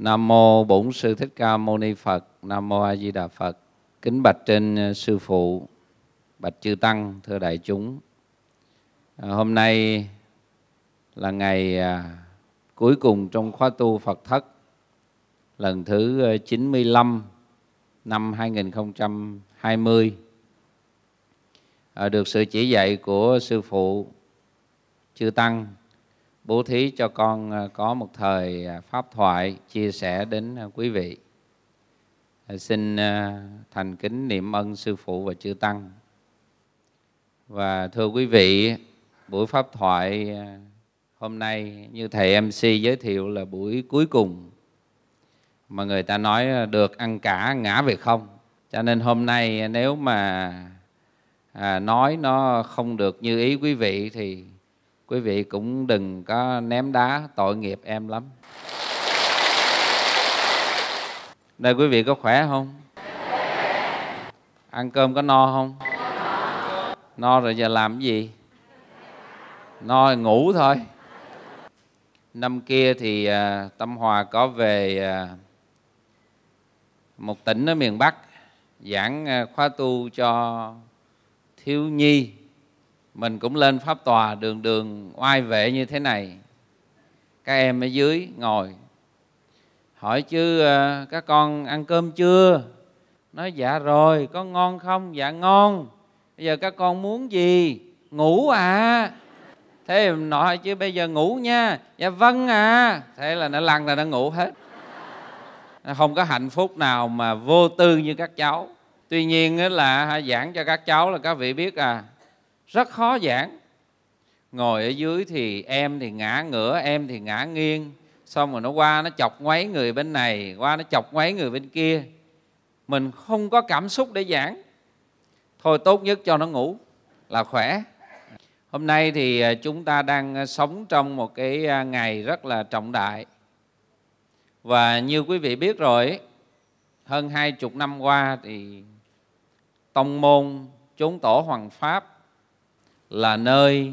Nam mô Bổn sư Thích Ca Mâu Ni Phật. Nam mô A Di Đà Phật. Kính bạch trên ờ, sư phụ, bạch chư tăng, thưa đại chúng. À, hôm nay là ngày à, cuối cùng trong khóa tu Phật thất lần thứ 95 ờ, năm 2020. À, được sự chỉ dạy của sư phụ chư tăng bố thí cho con à, có một thời à, pháp thoại chia sẻ đến à, quý vị. Xin thành kính niệm ân sư phụ và chư tăng. Và thưa quý vị, buổi pháp thoại hôm nay như thầy MC giới thiệu là buổi cuối cùng mà người ta nói được ăn cả ngã về không. Cho nên hôm nay nếu mà nói nó không được như ý quý vị thì quý vị cũng đừng có ném đá tội nghiệp em lắm đây quý vị có khỏe không ăn cơm có no không no rồi giờ làm cái gì no rồi ngủ thôi năm kia thì à, tâm hòa có về à, một tỉnh ở miền bắc giảng à, khóa tu cho thiếu nhi mình cũng lên pháp tòa đường đường oai vệ như thế này các em ở dưới ngồi hỏi chứ ờ, các con ăn cơm chưa nói dạ rồi có ngon không dạ ngon bây giờ các con muốn gì ngủ à thế nói chứ bây giờ ngủ nha dạ vâng à thế là nó lăn là nó ngủ hết không có hạnh phúc nào mà vô tư như các cháu tuy nhiên là giảng cho các cháu là các vị biết à rất khó giảng ngồi ở dưới thì em thì ngã ngửa em thì ngã nghiêng xong rồi nó qua nó chọc ngoáy người bên này qua nó chọc ngoáy người bên kia mình không có cảm xúc để giảng thôi tốt nhất cho nó ngủ là khỏe hôm nay thì à, chúng ta đang à, sống trong một cái à, ngày rất là trọng đại và như quý vị biết rồi hơn hai chục năm qua thì tông môn chốn tổ hoàng pháp là nơi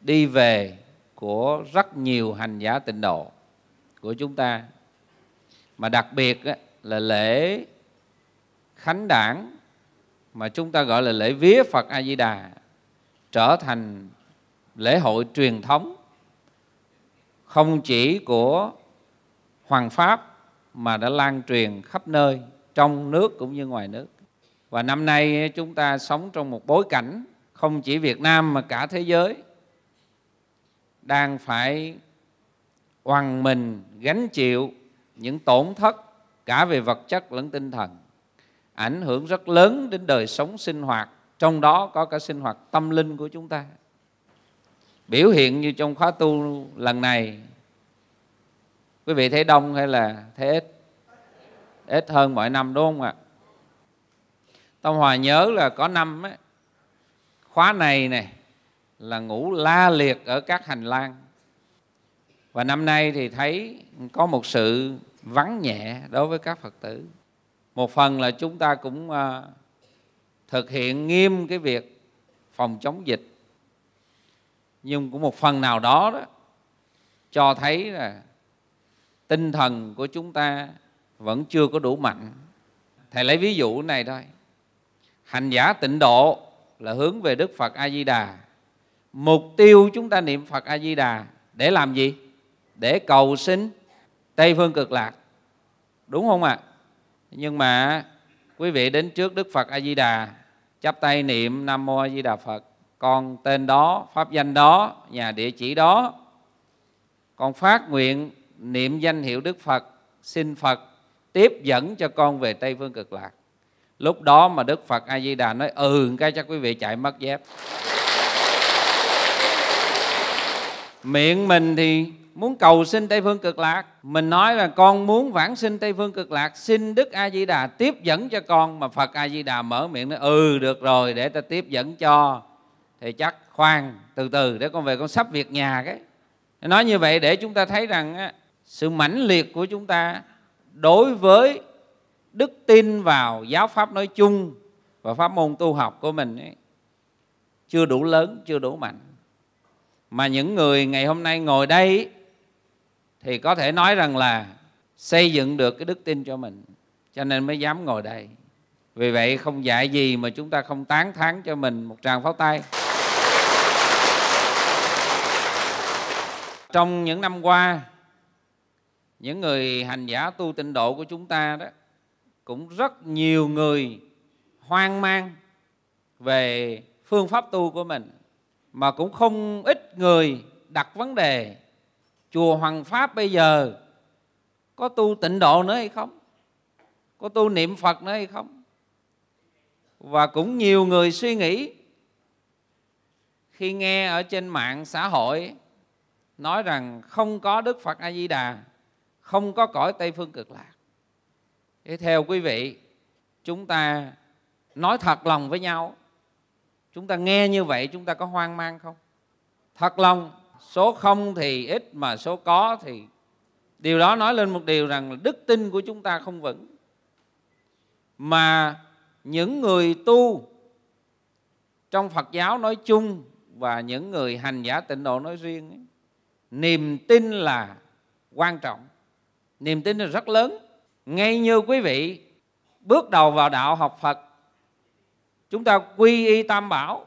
đi về của rất nhiều hành giả tịnh độ của chúng ta mà đặc biệt là lễ khánh đảng mà chúng ta gọi là lễ vía Phật A Di Đà trở thành lễ hội truyền thống không chỉ của Hoàng Pháp mà đã lan truyền khắp nơi trong nước cũng như ngoài nước và năm nay chúng ta sống trong một bối cảnh không chỉ Việt Nam mà cả thế giới đang phải oằn mình gánh chịu những tổn thất cả về vật chất lẫn tinh thần ảnh hưởng rất lớn đến đời sống sinh hoạt trong đó có cả sinh hoạt tâm linh của chúng ta biểu hiện như trong khóa tu lần này quý vị thấy đông hay là thấy ít ít hơn mọi năm đúng không ạ tông hòa nhớ là có năm ấy, khóa này này là ngủ la liệt ở các hành lang và năm nay thì thấy có một sự vắng nhẹ đối với các phật tử một phần là chúng ta cũng à, thực hiện nghiêm cái việc phòng chống dịch nhưng cũng một phần nào đó đó cho thấy là tinh thần của chúng ta vẫn chưa có đủ mạnh thầy lấy ví dụ này thôi hành giả tịnh độ là hướng về Đức Phật A Di Đà. Mục tiêu chúng ta niệm Phật A Di Đà để làm gì? Để cầu sinh Tây phương cực lạc. Đúng không ạ? À? Nhưng mà quý vị đến trước Đức Phật A Di Đà chắp tay niệm Nam mô A Di Đà Phật. Con tên đó, pháp danh đó, nhà địa chỉ đó. Con phát nguyện niệm danh hiệu Đức Phật, xin Phật tiếp dẫn cho con về Tây phương cực lạc lúc đó mà đức phật a di đà nói ừ cái chắc quý vị chạy mất dép miệng mình thì muốn cầu xin tây phương cực lạc mình nói là con muốn vãng sinh tây phương cực lạc xin đức a di đà tiếp dẫn cho con mà phật a di đà mở miệng nói ừ được rồi để ta tiếp dẫn cho thì chắc khoan từ từ để con về con sắp việc nhà cái nói như vậy để chúng ta thấy rằng sự mãnh liệt của chúng ta đối với đức tin vào giáo pháp nói chung và pháp môn tu học của mình ấy, chưa đủ lớn chưa đủ mạnh mà những người ngày hôm nay ngồi đây thì có thể nói rằng là xây dựng được cái đức tin cho mình cho nên mới dám ngồi đây vì vậy không dạy gì mà chúng ta không tán thán cho mình một tràng pháo tay trong những năm qua những người hành giả tu tịnh độ của chúng ta đó cũng rất nhiều người hoang mang về phương pháp tu của mình mà cũng không ít người đặt vấn đề chùa Hoàng Pháp bây giờ có tu tịnh độ nữa hay không? Có tu niệm Phật nữa hay không? Và cũng nhiều người suy nghĩ khi nghe ở trên mạng xã hội nói rằng không có Đức Phật A Di Đà, không có cõi Tây phương cực lạc thế theo quý vị chúng ta nói thật lòng với nhau chúng ta nghe như vậy chúng ta có hoang mang không thật lòng số không thì ít mà số có thì điều đó nói lên một điều rằng là đức tin của chúng ta không vững mà những người tu trong phật giáo nói chung và những người hành giả tịnh độ nói riêng ấy, niềm tin là quan trọng niềm tin là rất lớn ngay như quý vị bước đầu vào đạo học Phật chúng ta quy y tam bảo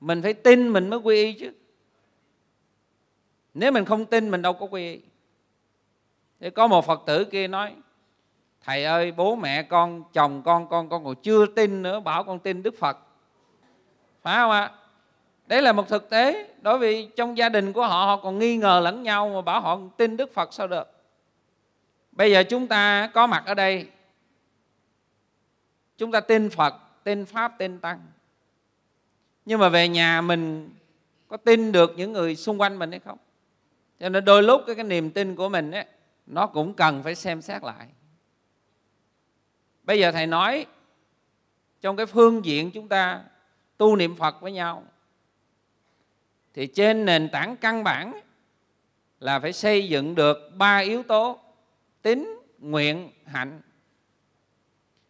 mình phải tin mình mới quy y chứ nếu mình không tin mình đâu có quy y Thế có một Phật tử kia nói Thầy ơi bố mẹ con chồng con con con còn chưa tin nữa bảo con tin Đức Phật phải không ạ đấy là một thực tế đối với trong gia đình của họ họ còn nghi ngờ lẫn nhau mà bảo họ tin Đức Phật sao được bây giờ chúng ta có mặt ở đây chúng ta tin phật tin pháp tin tăng nhưng mà về nhà mình có tin được những người xung quanh mình hay không cho nên đôi lúc cái, cái niềm tin của mình ấy, nó cũng cần phải xem xét lại bây giờ thầy nói trong cái phương diện chúng ta tu niệm phật với nhau thì trên nền tảng căn bản là phải xây dựng được ba yếu tố tín nguyện hạnh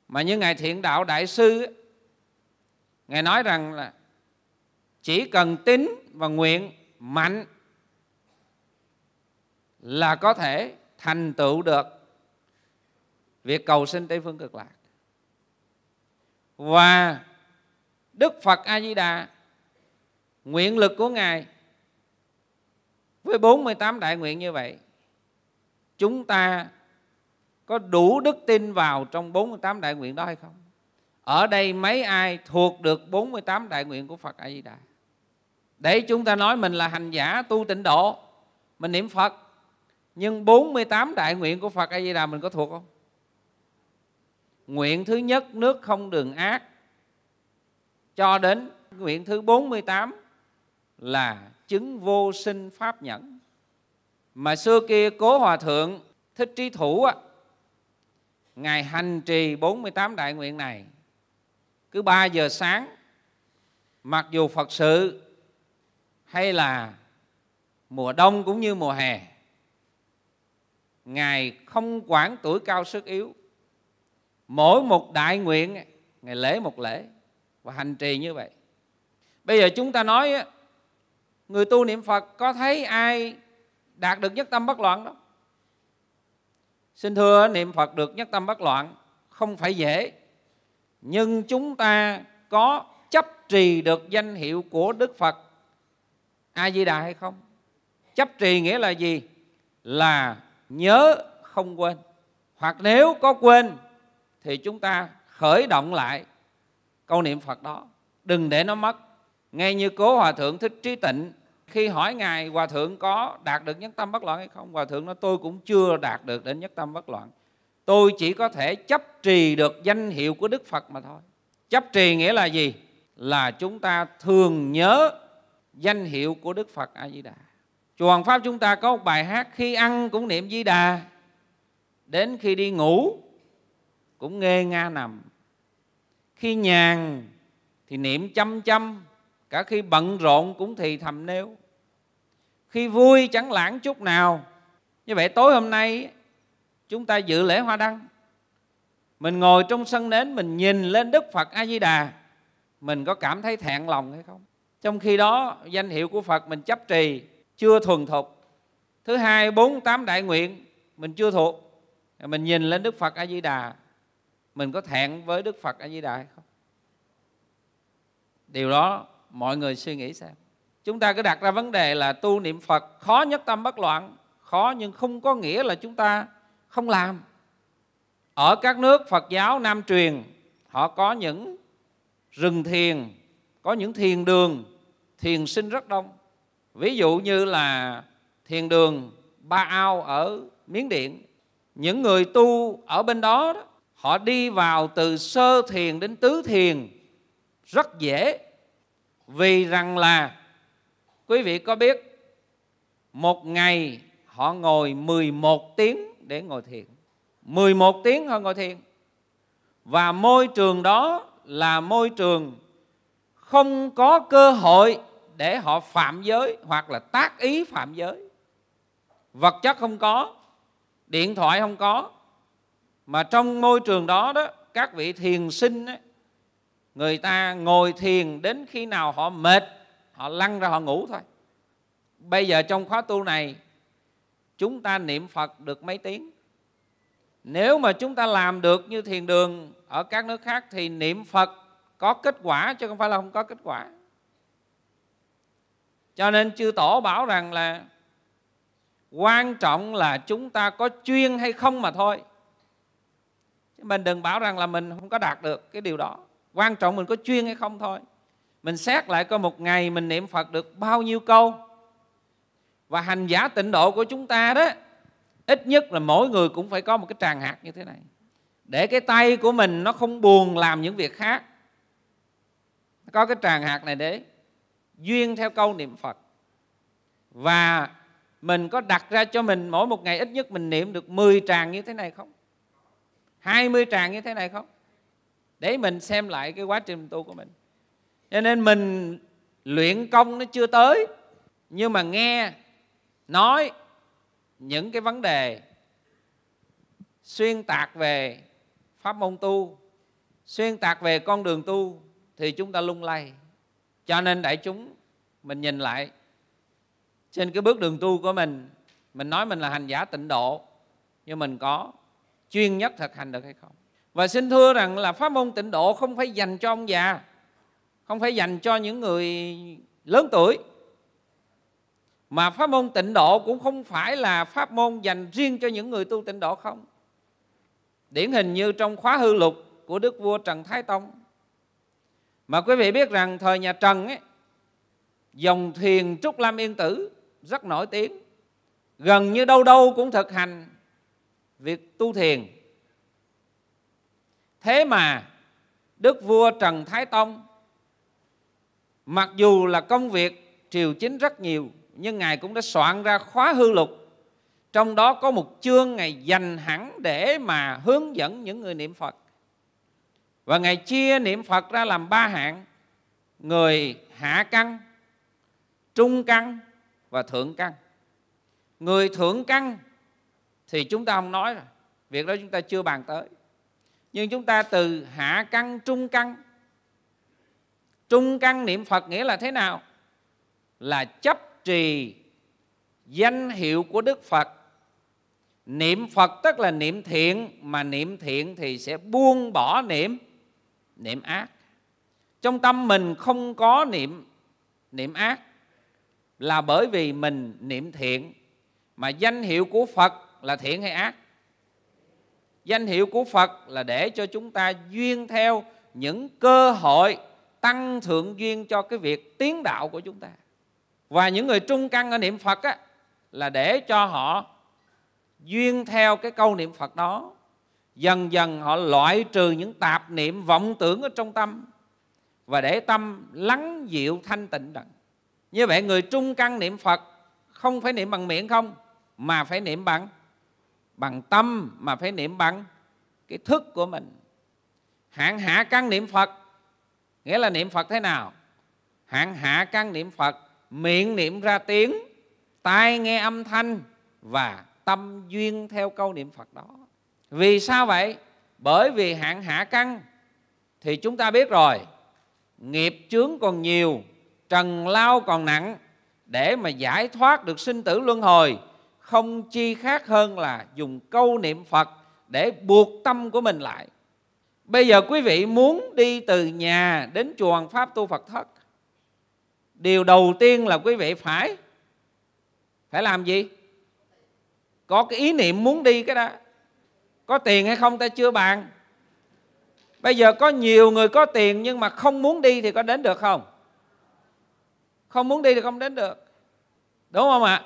mà như ngài thiện đạo đại sư ngài nói rằng là chỉ cần tín và nguyện mạnh là có thể thành tựu được việc cầu sinh tây phương cực lạc và đức phật a di đà nguyện lực của ngài với 48 đại nguyện như vậy chúng ta có đủ đức tin vào trong 48 đại nguyện đó hay không? Ở đây mấy ai thuộc được 48 đại nguyện của Phật A Di Đà? Để chúng ta nói mình là hành giả tu tịnh độ, mình niệm Phật, nhưng 48 đại nguyện của Phật A Di Đà mình có thuộc không? Nguyện thứ nhất nước không đường ác cho đến nguyện thứ 48 là chứng vô sinh pháp nhẫn. Mà xưa kia cố hòa thượng Thích Trí Thủ á, Ngài hành trì 48 đại nguyện này cứ 3 giờ sáng mặc dù Phật sự hay là mùa đông cũng như mùa hè Ngài không quản tuổi cao sức yếu Mỗi một đại nguyện Ngài lễ một lễ Và hành trì như vậy Bây giờ chúng ta nói Người tu niệm Phật có thấy ai đạt được nhất tâm bất loạn đâu Xin thưa niệm Phật được nhất tâm bất loạn không phải dễ. Nhưng chúng ta có chấp trì được danh hiệu của Đức Phật A Di Đà hay không? Chấp trì nghĩa là gì? Là nhớ không quên. Hoặc nếu có quên thì chúng ta khởi động lại câu niệm Phật đó, đừng để nó mất. Ngay như cố hòa thượng thích trí tịnh khi hỏi ngài hòa thượng có đạt được nhất tâm bất loạn hay không hòa thượng nói tôi cũng chưa đạt được đến nhất tâm bất loạn tôi chỉ có thể chấp trì được danh hiệu của đức phật mà thôi chấp trì nghĩa là gì là chúng ta thường nhớ danh hiệu của đức phật a di đà chùa hoàng pháp chúng ta có một bài hát khi ăn cũng niệm di đà đến khi đi ngủ cũng nghe nga nằm khi nhàn thì niệm chăm chăm cả khi bận rộn cũng thì thầm nêu khi vui chẳng lãng chút nào như vậy tối hôm nay chúng ta dự lễ hoa đăng mình ngồi trong sân nến mình nhìn lên đức phật a di đà mình có cảm thấy thẹn lòng hay không trong khi đó danh hiệu của phật mình chấp trì chưa thuần thục thứ hai bốn tám đại nguyện mình chưa thuộc mình nhìn lên đức phật a di đà mình có thẹn với đức phật a di đà hay không điều đó mọi người suy nghĩ xem chúng ta cứ đặt ra vấn đề là tu niệm phật khó nhất tâm bất loạn khó nhưng không có nghĩa là chúng ta không làm ở các nước phật giáo nam truyền họ có những rừng thiền có những thiền đường thiền sinh rất đông ví dụ như là thiền đường ba ao ở miến điện những người tu ở bên đó, đó họ đi vào từ sơ thiền đến tứ thiền rất dễ vì rằng là Quý vị có biết một ngày họ ngồi 11 tiếng để ngồi thiền. 11 tiếng họ ngồi thiền. Và môi trường đó là môi trường không có cơ hội để họ phạm giới hoặc là tác ý phạm giới. Vật chất không có, điện thoại không có. Mà trong môi trường đó đó, các vị thiền sinh ấy, người ta ngồi thiền đến khi nào họ mệt họ lăn ra họ ngủ thôi bây giờ trong khóa tu này chúng ta niệm phật được mấy tiếng nếu mà chúng ta làm được như thiền đường ở các nước khác thì niệm phật có kết quả chứ không phải là không có kết quả cho nên chư tổ bảo rằng là quan trọng là chúng ta có chuyên hay không mà thôi chứ mình đừng bảo rằng là mình không có đạt được cái điều đó quan trọng mình có chuyên hay không thôi mình xét lại coi một ngày mình niệm Phật được bao nhiêu câu và hành giả tịnh độ của chúng ta đó ít nhất là mỗi người cũng phải có một cái tràng hạt như thế này để cái tay của mình nó không buồn làm những việc khác có cái tràng hạt này để duyên theo câu niệm Phật và mình có đặt ra cho mình mỗi một ngày ít nhất mình niệm được 10 tràng như thế này không 20 tràng như thế này không để mình xem lại cái quá trình tu của mình cho nên mình luyện công nó chưa tới nhưng mà nghe nói những cái vấn đề xuyên tạc về pháp môn tu xuyên tạc về con đường tu thì chúng ta lung lay cho nên đại chúng mình nhìn lại trên cái bước đường tu của mình mình nói mình là hành giả tịnh độ nhưng mình có chuyên nhất thực hành được hay không và xin thưa rằng là pháp môn tịnh độ không phải dành cho ông già không phải dành cho những người lớn tuổi mà pháp môn tịnh độ cũng không phải là pháp môn dành riêng cho những người tu tịnh độ không điển hình như trong khóa hư lục của đức vua trần thái tông mà quý vị biết rằng thời nhà trần ấy, dòng thiền trúc lam yên tử rất nổi tiếng gần như đâu đâu cũng thực hành việc tu thiền thế mà đức vua trần thái tông mặc dù là công việc triều chính rất nhiều nhưng ngài cũng đã soạn ra khóa hư lục trong đó có một chương ngài dành hẳn để mà hướng dẫn những người niệm phật và ngài chia niệm phật ra làm ba hạng người hạ căn trung căn và thượng căn người thượng căn thì chúng ta không nói rồi việc đó chúng ta chưa bàn tới nhưng chúng ta từ hạ căn trung căn trung căn niệm phật nghĩa là thế nào là chấp trì danh hiệu của đức phật niệm phật tức là niệm thiện mà niệm thiện thì sẽ buông bỏ niệm niệm ác trong tâm mình không có niệm niệm ác là bởi vì mình niệm thiện mà danh hiệu của phật là thiện hay ác danh hiệu của phật là để cho chúng ta duyên theo những cơ hội tăng thượng duyên cho cái việc tiến đạo của chúng ta và những người trung căn ở niệm phật á, là để cho họ duyên theo cái câu niệm phật đó dần dần họ loại trừ những tạp niệm vọng tưởng ở trong tâm và để tâm lắng dịu thanh tịnh đặng như vậy người trung căn niệm phật không phải niệm bằng miệng không mà phải niệm bằng bằng tâm mà phải niệm bằng cái thức của mình hạng hạ căn niệm phật nghĩa là niệm phật thế nào hạng hạ căn niệm phật miệng niệm ra tiếng tai nghe âm thanh và tâm duyên theo câu niệm phật đó vì sao vậy bởi vì hạng hạ căn thì chúng ta biết rồi nghiệp chướng còn nhiều trần lao còn nặng để mà giải thoát được sinh tử luân hồi không chi khác hơn là dùng câu niệm phật để buộc tâm của mình lại Bây giờ quý vị muốn đi từ nhà đến chùa Hoàng Pháp tu Phật thất Điều đầu tiên là quý vị phải Phải làm gì? Có cái ý niệm muốn đi cái đó Có tiền hay không ta chưa bàn Bây giờ có nhiều người có tiền nhưng mà không muốn đi thì có đến được không? Không muốn đi thì không đến được Đúng không ạ?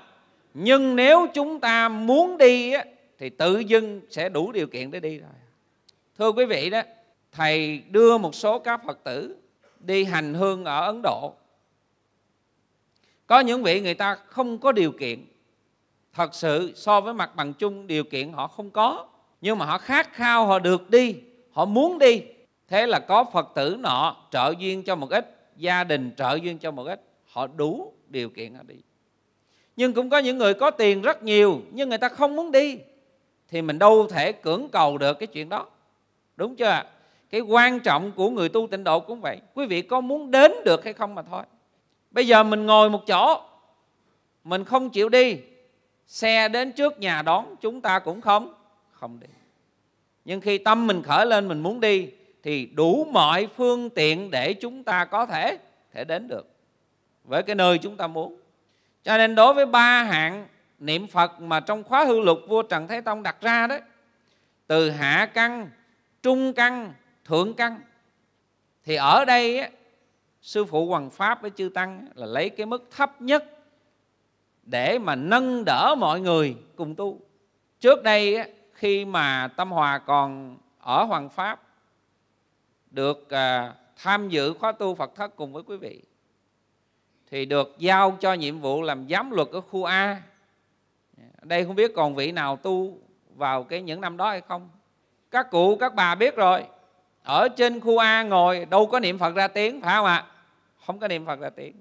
Nhưng nếu chúng ta muốn đi thì tự dưng sẽ đủ điều kiện để đi rồi thưa quý vị đó thầy đưa một số các phật tử đi hành hương ở ấn độ có những vị người ta không có điều kiện thật sự so với mặt bằng chung điều kiện họ không có nhưng mà họ khát khao họ được đi họ muốn đi thế là có phật tử nọ trợ duyên cho một ít gia đình trợ duyên cho một ít họ đủ điều kiện họ đi nhưng cũng có những người có tiền rất nhiều nhưng người ta không muốn đi thì mình đâu thể cưỡng cầu được cái chuyện đó đúng chưa cái quan trọng của người tu tịnh độ cũng vậy quý vị có muốn đến được hay không mà thôi bây giờ mình ngồi một chỗ mình không chịu đi xe đến trước nhà đón chúng ta cũng không không đi nhưng khi tâm mình khởi lên mình muốn đi thì đủ mọi phương tiện để chúng ta có thể thể đến được với cái nơi chúng ta muốn cho nên đối với ba hạng niệm phật mà trong khóa hư luật vua trần thái tông đặt ra đấy từ hạ căn trung căn thượng căn thì ở đây sư phụ hoàng pháp với chư tăng là lấy cái mức thấp nhất để mà nâng đỡ mọi người cùng tu trước đây khi mà tâm hòa còn ở hoàng pháp được à, tham dự khóa tu phật thất cùng với quý vị thì được giao cho nhiệm vụ làm giám luật ở khu a đây không biết còn vị nào tu vào cái những năm đó hay không các cụ các bà biết rồi ở trên khu a ngồi đâu có niệm phật ra tiếng phải không ạ không có niệm phật ra tiếng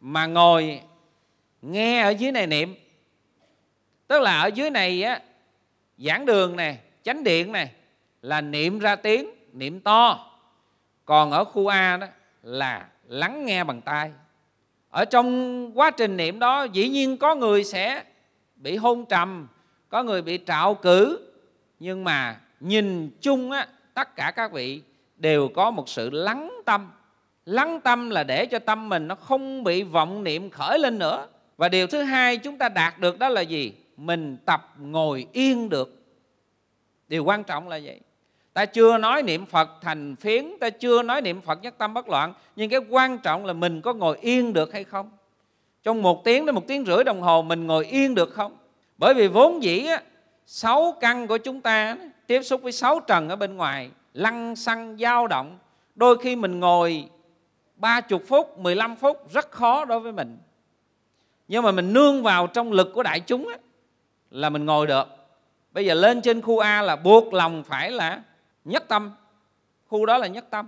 mà ngồi nghe ở dưới này niệm tức là ở dưới này á giảng đường này chánh điện này là niệm ra tiếng niệm to còn ở khu a đó là lắng nghe bằng tai ở trong quá trình niệm đó dĩ nhiên có người sẽ bị hôn trầm có người bị trạo cử nhưng mà nhìn chung á, tất cả các vị đều có một sự lắng tâm lắng tâm là để cho tâm mình nó không bị vọng niệm khởi lên nữa và điều thứ hai chúng ta đạt được đó là gì mình tập ngồi yên được điều quan trọng là vậy ta chưa nói niệm phật thành phiến ta chưa nói niệm phật nhất tâm bất loạn nhưng cái quan trọng là mình có ngồi yên được hay không trong một tiếng đến một tiếng rưỡi đồng hồ mình ngồi yên được không bởi vì vốn dĩ sáu căn của chúng ta tiếp xúc với sáu trần ở bên ngoài lăng xăng dao động đôi khi mình ngồi ba chục phút 15 phút rất khó đối với mình nhưng mà mình nương vào trong lực của đại chúng á, là mình ngồi được bây giờ lên trên khu a là buộc lòng phải là nhất tâm khu đó là nhất tâm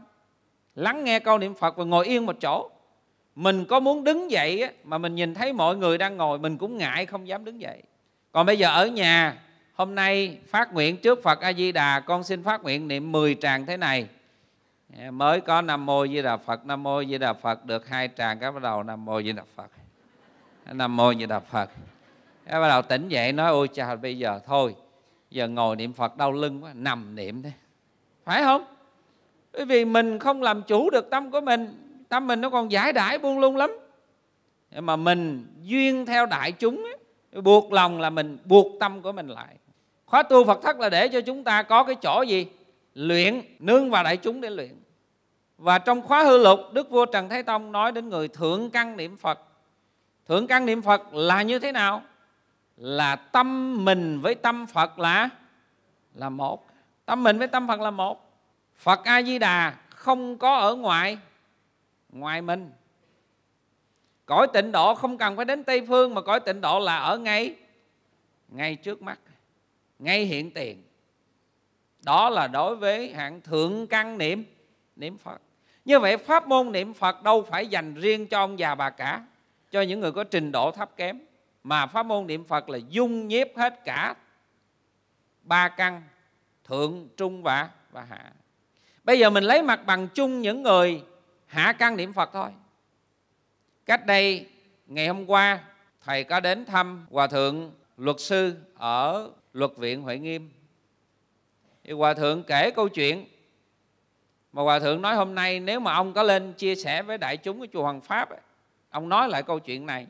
lắng nghe câu niệm phật và ngồi yên một chỗ mình có muốn đứng dậy á, mà mình nhìn thấy mọi người đang ngồi mình cũng ngại không dám đứng dậy còn bây giờ ở nhà Hôm nay phát nguyện trước Phật A Di Đà con xin phát nguyện niệm 10 tràng thế này. Mới có Nam Mô Di Đà Phật, Nam Mô Di Đà Phật được hai tràng cái bắt đầu Nam Mô Di Đà Phật. Nam Mô Di Đà Phật. Cái bắt đầu tỉnh dậy nói ôi cha bây giờ thôi, giờ ngồi niệm Phật đau lưng quá, nằm niệm thế. Phải không? Bởi vì mình không làm chủ được tâm của mình, tâm mình nó còn giải đãi buông lung lắm. Mà mình duyên theo đại chúng ấy, buộc lòng là mình buộc tâm của mình lại khóa tu phật thất là để cho chúng ta có cái chỗ gì luyện nương vào đại chúng để luyện và trong khóa hư lục đức vua trần thái tông nói đến người thượng căn niệm phật thượng căn niệm phật là như thế nào là tâm mình với tâm phật là là một tâm mình với tâm phật là một phật a di đà không có ở ngoài ngoài mình cõi tịnh độ không cần phải đến tây phương mà cõi tịnh độ là ở ngay ngay trước mắt ngay hiện tiền đó là đối với hạng thượng căn niệm niệm phật như vậy pháp môn niệm phật đâu phải dành riêng cho ông già bà cả cho những người có trình độ thấp kém mà pháp môn niệm phật là dung nhiếp hết cả ba căn thượng trung và và hạ bây giờ mình lấy mặt bằng chung những người hạ căn niệm phật thôi cách đây ngày hôm qua thầy có đến thăm hòa thượng luật sư ở luật viện huệ nghiêm thì hòa thượng kể câu chuyện mà hòa thượng nói hôm nay nếu mà ông có lên chia sẻ với đại chúng của chùa Hoàng Pháp ông nói lại câu chuyện này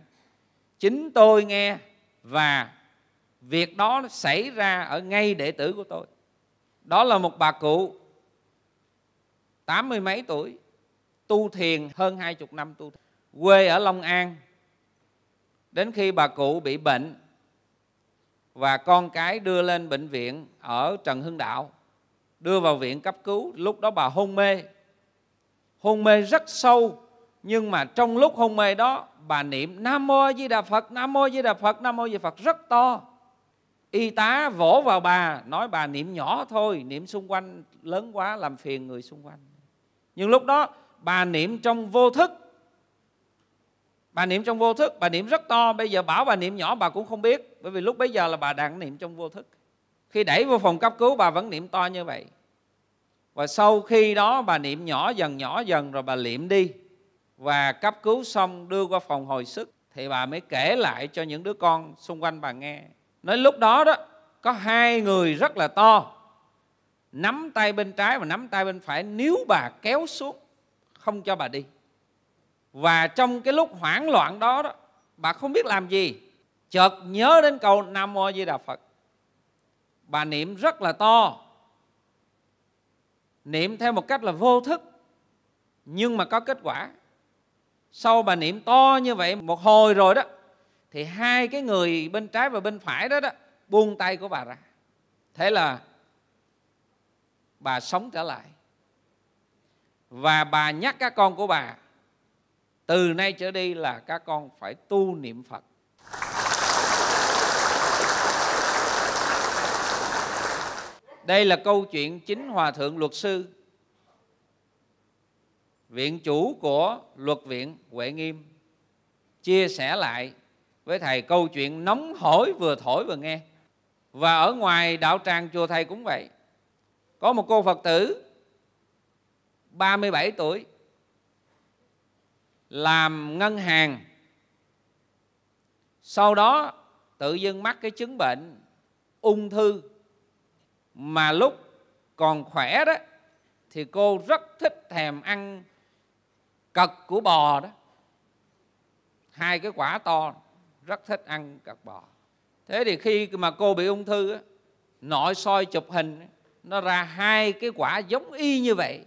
chính tôi nghe và việc đó xảy ra ở ngay đệ tử của tôi đó là một bà cụ tám mươi mấy tuổi tu thiền hơn hai chục năm tu thiền, quê ở Long An đến khi bà cụ bị bệnh và con cái đưa lên bệnh viện ở Trần Hưng Đạo đưa vào viện cấp cứu lúc đó bà hôn mê hôn mê rất sâu nhưng mà trong lúc hôn mê đó bà niệm nam mô di đà phật nam mô di đà phật nam mô di đà phật rất to y tá vỗ vào bà nói bà niệm nhỏ thôi niệm xung quanh lớn quá làm phiền người xung quanh nhưng lúc đó bà niệm trong vô thức bà niệm trong vô thức bà niệm rất to bây giờ bảo bà niệm nhỏ bà cũng không biết bởi vì lúc bấy giờ là bà đang niệm trong vô thức khi đẩy vô phòng cấp cứu bà vẫn niệm to như vậy và sau khi đó bà niệm nhỏ dần nhỏ dần rồi bà niệm đi và cấp cứu xong đưa qua phòng hồi sức thì bà mới kể lại cho những đứa con xung quanh bà nghe nói lúc đó đó có hai người rất là to nắm tay bên trái và nắm tay bên phải níu bà kéo xuống không cho bà đi và trong cái lúc hoảng loạn đó, đó bà không biết làm gì chợt nhớ đến câu nam mô di đà phật bà niệm rất là to niệm theo một cách là vô thức nhưng mà có kết quả sau bà niệm to như vậy một hồi rồi đó thì hai cái người bên trái và bên phải đó đó buông tay của bà ra thế là bà sống trở lại và bà nhắc các con của bà từ nay trở đi là các con phải tu niệm phật Đây là câu chuyện chính Hòa Thượng Luật Sư, viện chủ của Luật Viện Huệ Nghiêm, chia sẻ lại với Thầy câu chuyện nóng hổi vừa thổi vừa nghe. Và ở ngoài đạo tràng chùa Thầy cũng vậy. Có một cô Phật tử 37 tuổi làm ngân hàng sau đó tự dưng mắc cái chứng bệnh ung thư mà lúc còn khỏe đó thì cô rất thích thèm ăn cật của bò đó hai cái quả to rất thích ăn cật bò thế thì khi mà cô bị ung thư nội soi chụp hình nó ra hai cái quả giống y như vậy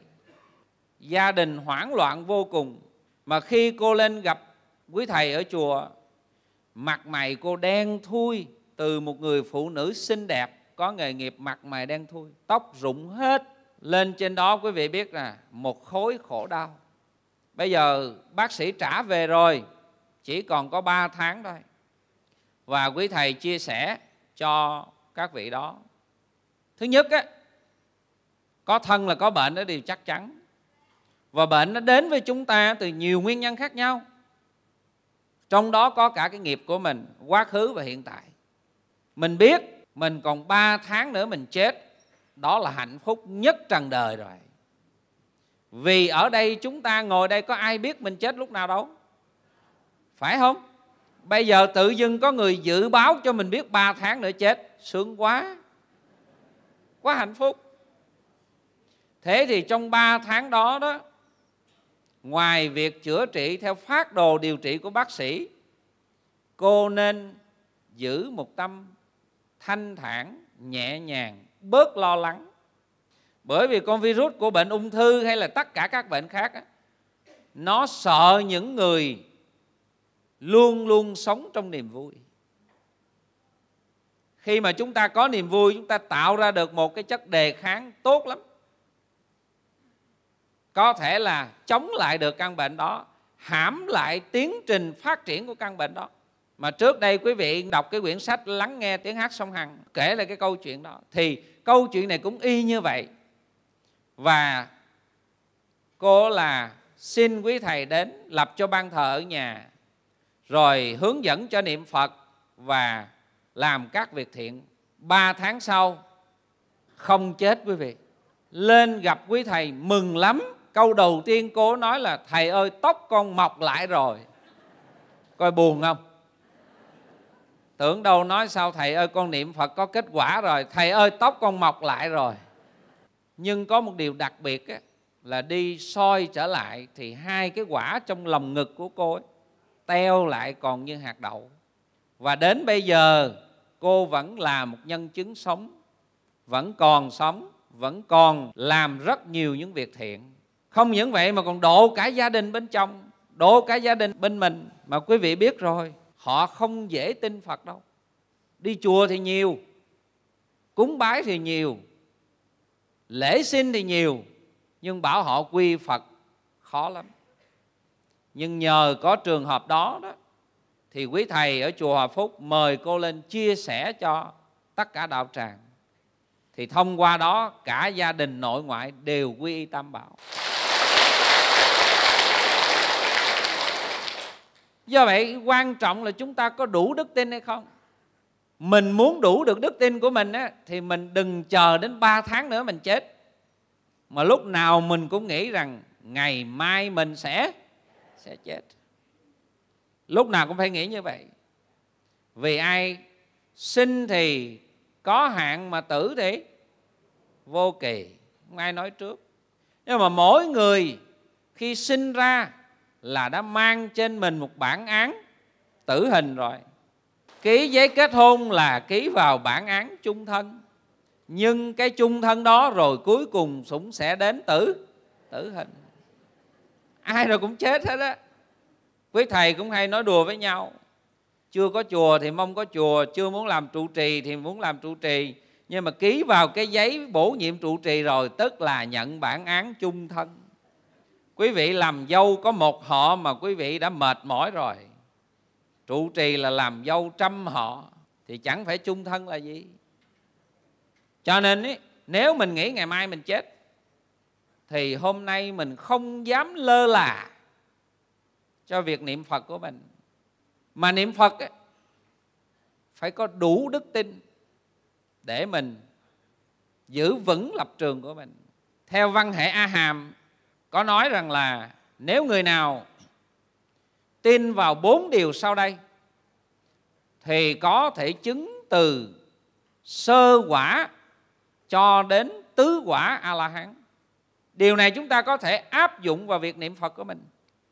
gia đình hoảng loạn vô cùng mà khi cô lên gặp quý thầy ở chùa mặt mày cô đen thui từ một người phụ nữ xinh đẹp có nghề nghiệp mặt mày đen thui tóc rụng hết lên trên đó quý vị biết là một khối khổ đau bây giờ bác sĩ trả về rồi chỉ còn có 3 tháng thôi và quý thầy chia sẻ cho các vị đó thứ nhất á, có thân là có bệnh đó điều chắc chắn và bệnh nó đến với chúng ta từ nhiều nguyên nhân khác nhau trong đó có cả cái nghiệp của mình quá khứ và hiện tại mình biết mình còn 3 tháng nữa mình chết đó là hạnh phúc nhất trần đời rồi vì ở đây chúng ta ngồi đây có ai biết mình chết lúc nào đâu phải không bây giờ tự dưng có người dự báo cho mình biết 3 tháng nữa chết sướng quá quá hạnh phúc thế thì trong 3 tháng đó đó ngoài việc chữa trị theo phát đồ điều trị của bác sĩ cô nên giữ một tâm thanh thản nhẹ nhàng bớt lo lắng bởi vì con virus của bệnh ung thư hay là tất cả các bệnh khác nó sợ những người luôn luôn sống trong niềm vui khi mà chúng ta có niềm vui chúng ta tạo ra được một cái chất đề kháng tốt lắm có thể là chống lại được căn bệnh đó hãm lại tiến trình phát triển của căn bệnh đó mà trước đây quý vị đọc cái quyển sách lắng nghe tiếng hát sông hằng kể lại cái câu chuyện đó thì câu chuyện này cũng y như vậy và cô là xin quý thầy đến lập cho ban thờ ở nhà rồi hướng dẫn cho niệm phật và làm các việc thiện ba tháng sau không chết quý vị lên gặp quý thầy mừng lắm câu đầu tiên cô nói là thầy ơi tóc con mọc lại rồi coi buồn không tưởng đâu nói sao thầy ơi con niệm phật có kết quả rồi thầy ơi tóc con mọc lại rồi nhưng có một điều đặc biệt á, là đi soi trở lại thì hai cái quả trong lồng ngực của cô ấy, teo lại còn như hạt đậu và đến bây giờ cô vẫn là một nhân chứng sống vẫn còn sống vẫn còn làm rất nhiều những việc thiện không những vậy mà còn độ cả gia đình bên trong độ cả gia đình bên mình mà quý vị biết rồi họ không dễ tin phật đâu đi chùa thì nhiều cúng bái thì nhiều lễ sinh thì nhiều nhưng bảo họ quy phật khó lắm nhưng nhờ có trường hợp đó đó thì quý thầy ở chùa Hòa Phúc mời cô lên chia sẻ cho tất cả đạo tràng thì thông qua đó cả gia đình nội ngoại đều quy y tam bảo do vậy quan trọng là chúng ta có đủ đức tin hay không mình muốn đủ được đức tin của mình á, thì mình đừng chờ đến 3 tháng nữa mình chết mà lúc nào mình cũng nghĩ rằng ngày mai mình sẽ sẽ chết lúc nào cũng phải nghĩ như vậy vì ai sinh thì có hạn mà tử thì vô kỳ không ai nói trước nhưng mà mỗi người khi sinh ra là đã mang trên mình một bản án tử hình rồi ký giấy kết hôn là ký vào bản án chung thân nhưng cái chung thân đó rồi cuối cùng cũng sẽ đến tử tử hình ai rồi cũng chết hết á quý thầy cũng hay nói đùa với nhau chưa có chùa thì mong có chùa chưa muốn làm trụ trì thì muốn làm trụ trì nhưng mà ký vào cái giấy bổ nhiệm trụ trì rồi tức là nhận bản án chung thân quý vị làm dâu có một họ mà quý vị đã mệt mỏi rồi trụ trì là làm dâu trăm họ thì chẳng phải chung thân là gì cho nên ý, nếu mình nghĩ ngày mai mình chết thì hôm nay mình không dám lơ là cho việc niệm phật của mình mà niệm phật ấy, phải có đủ đức tin để mình giữ vững lập trường của mình theo văn hệ a hàm có nói rằng là nếu người nào tin vào bốn điều sau đây thì có thể chứng từ sơ quả cho đến tứ quả a la hán điều này chúng ta có thể áp dụng vào việc niệm phật của mình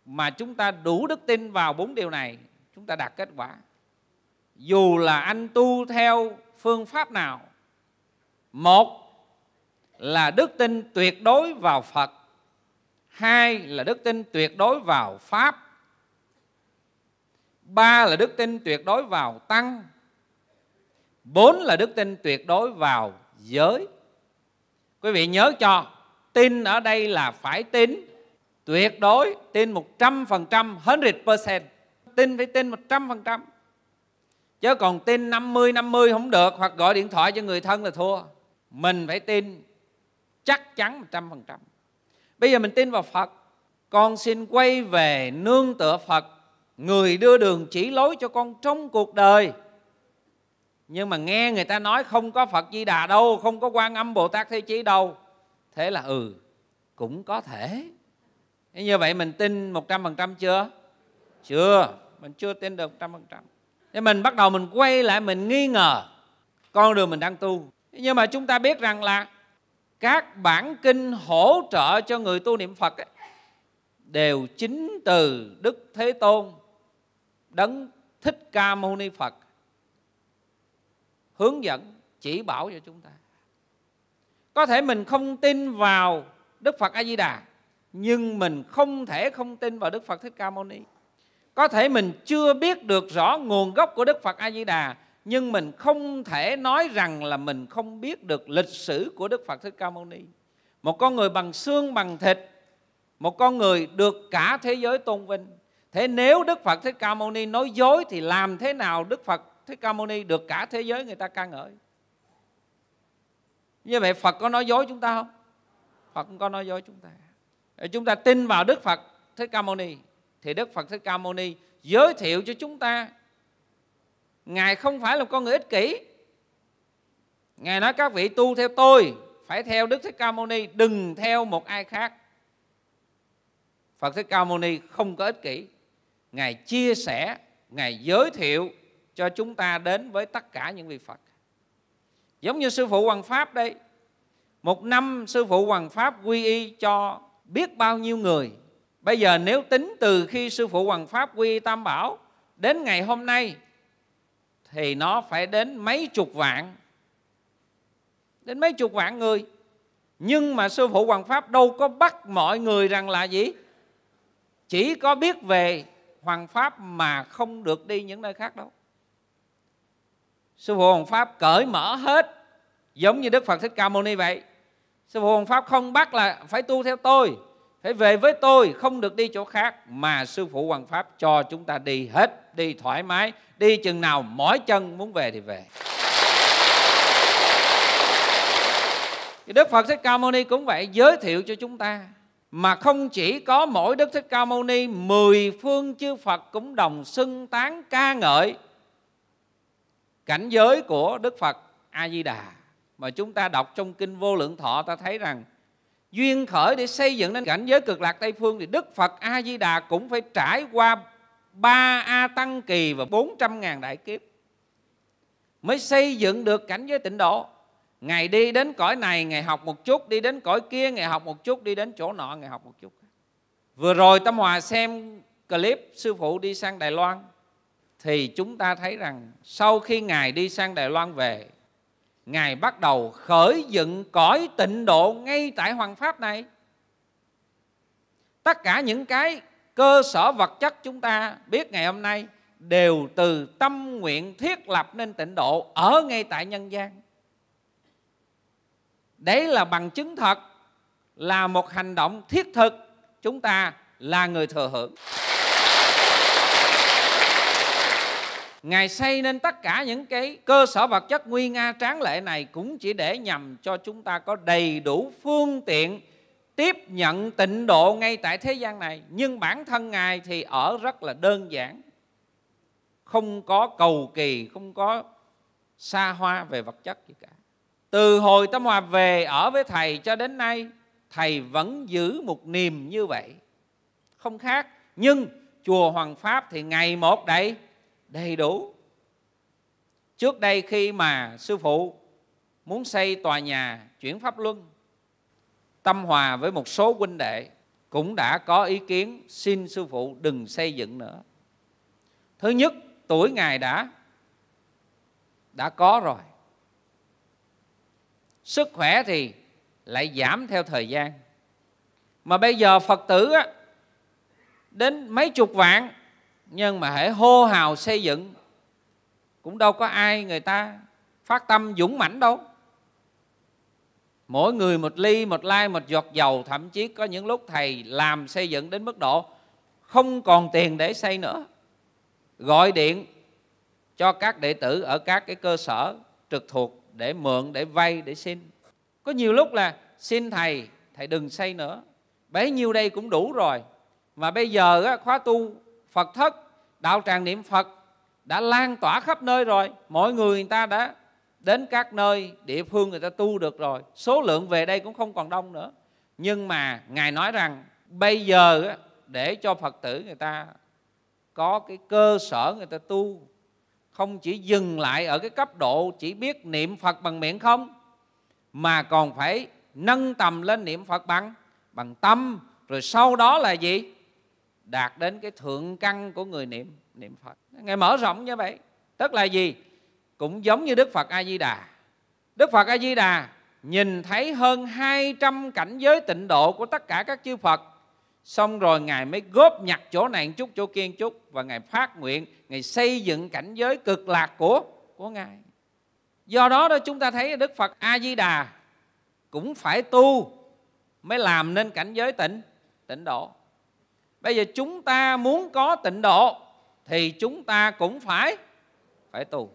mà chúng ta đủ đức tin vào bốn điều này chúng ta đạt kết quả dù là anh tu theo phương pháp nào một là đức tin tuyệt đối vào phật hai là đức tin tuyệt đối vào pháp ba là đức tin tuyệt đối vào tăng bốn là đức tin tuyệt đối vào giới quý vị nhớ cho tin ở đây là phải tin tuyệt đối tin 100% 100% tin phải tin 100% chứ còn tin 50 50 không được hoặc gọi điện thoại cho người thân là thua mình phải tin chắc chắn 100% Bây giờ mình tin vào Phật, con xin quay về nương tựa Phật, người đưa đường chỉ lối cho con trong cuộc đời. Nhưng mà nghe người ta nói không có Phật Di Đà đâu, không có quan âm Bồ Tát Thế Chí đâu. Thế là ừ, cũng có thể. Như vậy mình tin 100% chưa? Chưa, mình chưa tin được 100%. Thế mình bắt đầu mình quay lại mình nghi ngờ con đường mình đang tu. Nhưng mà chúng ta biết rằng là các bản kinh hỗ trợ cho người tu niệm Phật ấy, đều chính từ Đức Thế Tôn Đấng Thích Ca Mâu Ni Phật hướng dẫn chỉ bảo cho chúng ta. Có thể mình không tin vào Đức Phật A Di Đà nhưng mình không thể không tin vào Đức Phật Thích Ca Mâu Ni. Có thể mình chưa biết được rõ nguồn gốc của Đức Phật A Di Đà nhưng mình không thể nói rằng là mình không biết được lịch sử của Đức Phật Thích Ca Mâu Ni. Một con người bằng xương bằng thịt, một con người được cả thế giới tôn vinh. Thế nếu Đức Phật Thích Ca Mâu Ni nói dối thì làm thế nào Đức Phật Thích Ca Mâu Ni được cả thế giới người ta ca ngợi? Như vậy Phật có nói dối chúng ta không? Phật không có nói dối chúng ta. chúng ta tin vào Đức Phật Thích Ca Mâu Ni thì Đức Phật Thích Ca Mâu Ni giới thiệu cho chúng ta Ngài không phải là con người ích kỷ Ngài nói các vị tu theo tôi Phải theo Đức Thích Ca Mâu Ni Đừng theo một ai khác Phật Thích Ca Mâu Ni không có ích kỷ Ngài chia sẻ Ngài giới thiệu cho chúng ta đến với tất cả những vị Phật Giống như Sư Phụ Hoàng Pháp đây Một năm Sư Phụ Hoàng Pháp quy y cho biết bao nhiêu người Bây giờ nếu tính từ khi Sư Phụ Hoàng Pháp quy y Tam Bảo Đến ngày hôm nay thì nó phải đến mấy chục vạn đến mấy chục vạn người nhưng mà sư phụ hoàng pháp đâu có bắt mọi người rằng là gì chỉ có biết về hoàng pháp mà không được đi những nơi khác đâu sư phụ hoàng pháp cởi mở hết giống như đức phật thích ca mâu ni vậy sư phụ hoàng pháp không bắt là phải tu theo tôi phải về với tôi không được đi chỗ khác mà sư phụ hoàng pháp cho chúng ta đi hết đi thoải mái đi chừng nào mỏi chân muốn về thì về Đức Phật Thích Ca Mâu Ni cũng vậy giới thiệu cho chúng ta mà không chỉ có mỗi Đức Thích Ca Mâu Ni mười phương chư Phật cũng đồng xưng tán ca ngợi cảnh giới của Đức Phật A Di Đà mà chúng ta đọc trong kinh Vô Lượng Thọ ta thấy rằng duyên khởi để xây dựng nên cảnh giới cực lạc Tây Phương thì Đức Phật A-di-đà cũng phải trải qua ba A Tăng Kỳ và bốn trăm ngàn đại kiếp mới xây dựng được cảnh giới tịnh độ. Ngày đi đến cõi này, ngày học một chút, đi đến cõi kia, ngày học một chút, đi đến chỗ nọ, ngày học một chút. Vừa rồi Tâm Hòa xem clip sư phụ đi sang Đài Loan thì chúng ta thấy rằng sau khi ngài đi sang Đài Loan về Ngài bắt đầu khởi dựng cõi tịnh độ ngay tại Hoàng Pháp này. Tất cả những cái cơ sở vật chất chúng ta biết ngày hôm nay đều từ tâm nguyện thiết lập nên tịnh độ ở ngay tại nhân gian. Đấy là bằng chứng thật, là một hành động thiết thực chúng ta là người thừa hưởng. Ngài xây nên tất cả những cái cơ sở vật chất nguy nga tráng lệ này cũng chỉ để nhằm cho chúng ta có đầy đủ phương tiện tiếp nhận tịnh độ ngay tại thế gian này. Nhưng bản thân Ngài thì ở rất là đơn giản, không có cầu kỳ, không có xa hoa về vật chất gì cả. Từ hồi Tâm Hòa về ở với Thầy cho đến nay, Thầy vẫn giữ một niềm như vậy. Không khác, nhưng Chùa Hoàng Pháp thì ngày một đấy đầy đủ trước đây khi mà sư phụ muốn xây tòa nhà chuyển pháp luân tâm hòa với một số huynh đệ cũng đã có ý kiến xin sư phụ đừng xây dựng nữa thứ nhất tuổi ngài đã đã có rồi sức khỏe thì lại giảm theo thời gian mà bây giờ phật tử á, đến mấy chục vạn nhưng mà hãy hô hào xây dựng cũng đâu có ai người ta phát tâm dũng mãnh đâu mỗi người một ly một lai một giọt dầu thậm chí có những lúc thầy làm xây dựng đến mức độ không còn tiền để xây nữa gọi điện cho các đệ tử ở các cái cơ sở trực thuộc để mượn để vay để xin có nhiều lúc là xin thầy thầy đừng xây nữa bấy nhiêu đây cũng đủ rồi mà bây giờ khóa tu phật thất đạo tràng niệm phật đã lan tỏa khắp nơi rồi mọi người người ta đã đến các nơi địa phương người ta tu được rồi số lượng về đây cũng không còn đông nữa nhưng mà ngài nói rằng bây giờ để cho phật tử người ta có cái cơ sở người ta tu không chỉ dừng lại ở cái cấp độ chỉ biết niệm phật bằng miệng không mà còn phải nâng tầm lên niệm phật bằng bằng tâm rồi sau đó là gì đạt đến cái thượng căn của người niệm niệm Phật. Ngài mở rộng như vậy. Tức là gì? Cũng giống như Đức Phật A Di Đà. Đức Phật A Di Đà nhìn thấy hơn 200 cảnh giới tịnh độ của tất cả các chư Phật. Xong rồi Ngài mới góp nhặt chỗ này một chút, chỗ kia một chút. Và Ngài phát nguyện, Ngài xây dựng cảnh giới cực lạc của của Ngài. Do đó đó chúng ta thấy Đức Phật A Di Đà cũng phải tu mới làm nên cảnh giới tịnh tịnh độ bây giờ chúng ta muốn có tịnh độ thì chúng ta cũng phải phải tu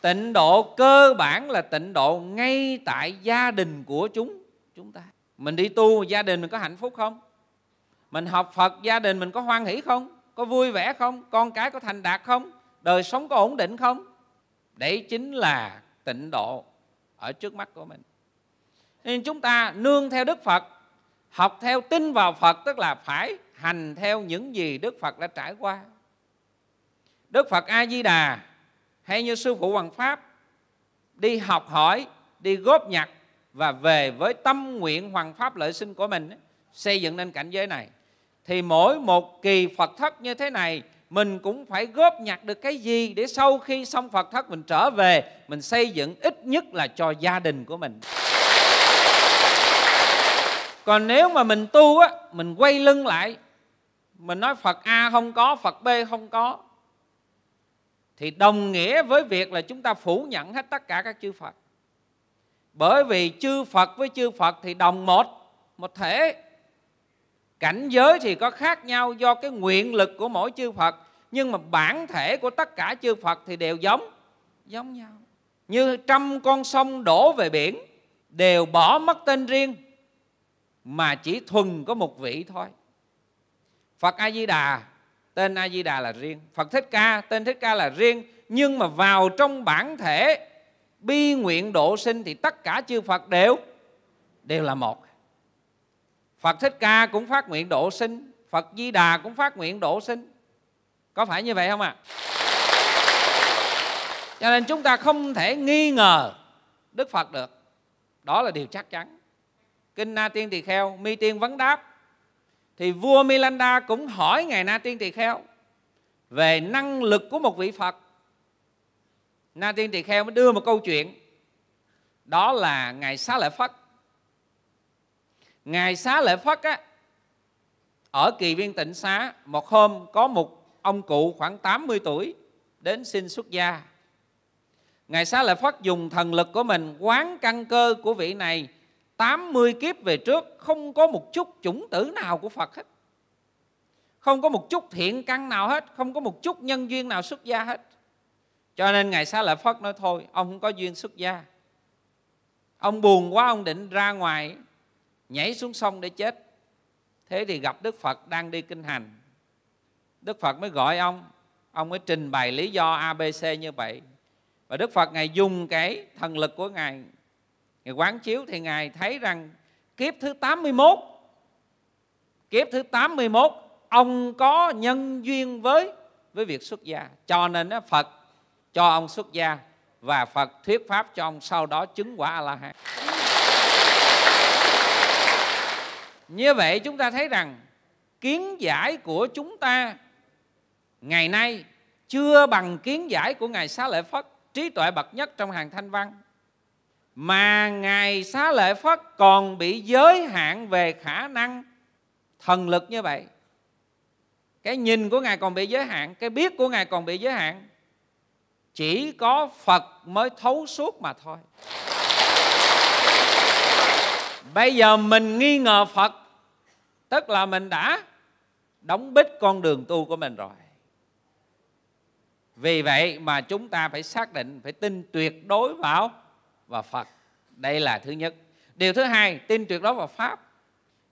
tịnh độ cơ bản là tịnh độ ngay tại gia đình của chúng chúng ta mình đi tu gia đình mình có hạnh phúc không mình học phật gia đình mình có hoan hỷ không có vui vẻ không con cái có thành đạt không đời sống có ổn định không đấy chính là tịnh độ ở trước mắt của mình nên chúng ta nương theo đức phật học theo tin vào phật tức là phải hành theo những gì đức phật đã trải qua đức phật a di đà hay như sư phụ hoàng pháp đi học hỏi đi góp nhặt và về với tâm nguyện hoàng pháp lợi sinh của mình xây dựng nên cảnh giới này thì mỗi một kỳ phật thất như thế này mình cũng phải góp nhặt được cái gì để sau khi xong phật thất mình trở về mình xây dựng ít nhất là cho gia đình của mình còn nếu mà mình tu á mình quay lưng lại mình nói phật a không có phật b không có thì đồng nghĩa với việc là chúng ta phủ nhận hết tất cả các chư phật bởi vì chư phật với chư phật thì đồng một một thể cảnh giới thì có khác nhau do cái nguyện lực của mỗi chư phật nhưng mà bản thể của tất cả chư phật thì đều giống giống nhau như trăm con sông đổ về biển đều bỏ mất tên riêng mà chỉ thuần có một vị thôi phật a di đà tên a di đà là riêng phật thích ca tên thích ca là riêng nhưng mà vào trong bản thể bi nguyện độ sinh thì tất cả chư phật đều đều là một phật thích ca cũng phát nguyện độ sinh phật di đà cũng phát nguyện độ sinh có phải như vậy không ạ à? cho nên chúng ta không thể nghi ngờ đức phật được đó là điều chắc chắn kinh na tiên tỳ kheo mi tiên vấn đáp thì vua milanda cũng hỏi ngài na tiên tỳ kheo về năng lực của một vị phật na tiên tỳ kheo mới đưa một câu chuyện đó là ngài xá lợi phất ngài xá lợi phất á, ở kỳ viên tịnh xá một hôm có một ông cụ khoảng 80 tuổi đến xin xuất gia ngài xá lợi phất dùng thần lực của mình quán căn cơ của vị này 80 kiếp về trước không có một chút chủng tử nào của Phật hết. Không có một chút thiện căn nào hết, không có một chút nhân duyên nào xuất gia hết. Cho nên Ngài Xá Lợi Phất nói thôi, ông không có duyên xuất gia. Ông buồn quá, ông định ra ngoài, nhảy xuống sông để chết. Thế thì gặp Đức Phật đang đi kinh hành. Đức Phật mới gọi ông, ông mới trình bày lý do ABC như vậy. Và Đức Phật Ngài dùng cái thần lực của Ngài Ngài quán chiếu thì Ngài thấy rằng kiếp thứ 81 kiếp thứ 81 ông có nhân duyên với với việc xuất gia cho nên Phật cho ông xuất gia và Phật thuyết pháp cho ông sau đó chứng quả A La Hán. Như vậy chúng ta thấy rằng kiến giải của chúng ta ngày nay chưa bằng kiến giải của ngài Xá Lợi Phất trí tuệ bậc nhất trong hàng thanh văn mà ngài xá lợi phất còn bị giới hạn về khả năng thần lực như vậy cái nhìn của ngài còn bị giới hạn cái biết của ngài còn bị giới hạn chỉ có phật mới thấu suốt mà thôi bây giờ mình nghi ngờ phật tức là mình đã đóng bít con đường tu của mình rồi vì vậy mà chúng ta phải xác định phải tin tuyệt đối vào và Phật. Đây là thứ nhất. Điều thứ hai, tin tuyệt đối vào Pháp.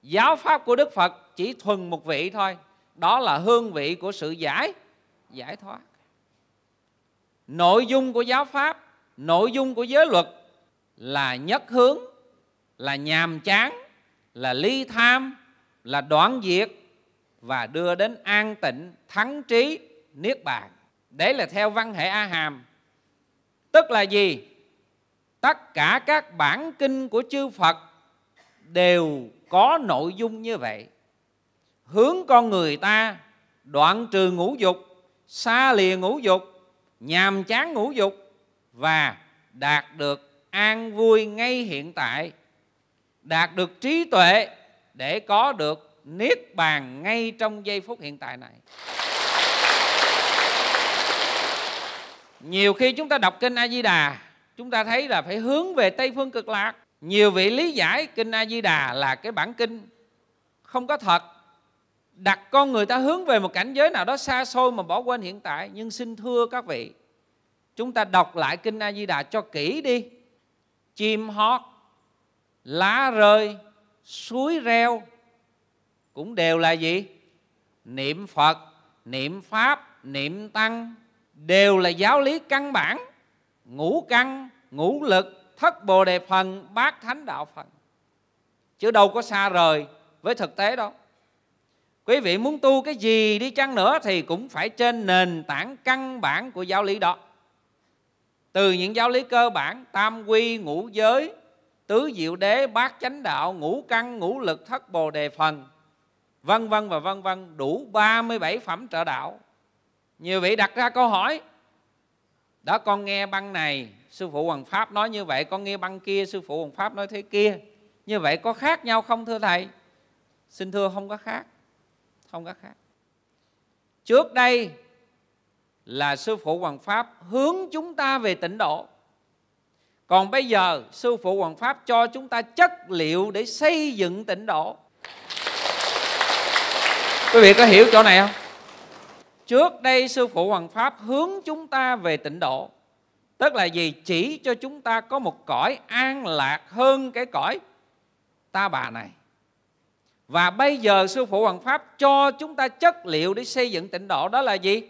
Giáo Pháp của Đức Phật chỉ thuần một vị thôi. Đó là hương vị của sự giải, giải thoát. Nội dung của giáo Pháp, nội dung của giới luật là nhất hướng, là nhàm chán, là ly tham, là đoạn diệt và đưa đến an tịnh, thắng trí, niết bàn. Đấy là theo văn hệ A Hàm. Tức là gì? tất cả các bản kinh của chư phật đều có nội dung như vậy hướng con người ta đoạn trừ ngũ dục xa lìa ngũ dục nhàm chán ngũ dục và đạt được an vui ngay hiện tại đạt được trí tuệ để có được niết bàn ngay trong giây phút hiện tại này nhiều khi chúng ta đọc kinh a di đà chúng ta thấy là phải hướng về tây phương cực lạc nhiều vị lý giải kinh a di đà là cái bản kinh không có thật đặt con người ta hướng về một cảnh giới nào đó xa xôi mà bỏ quên hiện tại nhưng xin thưa các vị chúng ta đọc lại kinh a di đà cho kỹ đi chim hót lá rơi suối reo cũng đều là gì niệm phật niệm pháp niệm tăng đều là giáo lý căn bản ngũ căn ngũ lực thất bồ đề phần bát thánh đạo phần chứ đâu có xa rời với thực tế đâu quý vị muốn tu cái gì đi chăng nữa thì cũng phải trên nền tảng căn bản của giáo lý đó từ những giáo lý cơ bản tam quy ngũ giới tứ diệu đế bát chánh đạo ngũ căn ngũ lực thất bồ đề phần vân vân và vân vân đủ 37 phẩm trợ đạo nhiều vị đặt ra câu hỏi đó con nghe băng này sư phụ hoàng pháp nói như vậy con nghe băng kia sư phụ hoàng pháp nói thế kia như vậy có khác nhau không thưa thầy xin thưa không có khác không có khác trước đây là sư phụ hoàng pháp hướng chúng ta về tịnh độ còn bây giờ sư phụ hoàng pháp cho chúng ta chất liệu để xây dựng tịnh độ quý vị có hiểu chỗ này không Trước đây sư phụ Hoàng pháp hướng chúng ta về tịnh độ. Tức là gì? Chỉ cho chúng ta có một cõi an lạc hơn cái cõi ta bà này. Và bây giờ sư phụ Hoàng pháp cho chúng ta chất liệu để xây dựng tịnh độ đó là gì?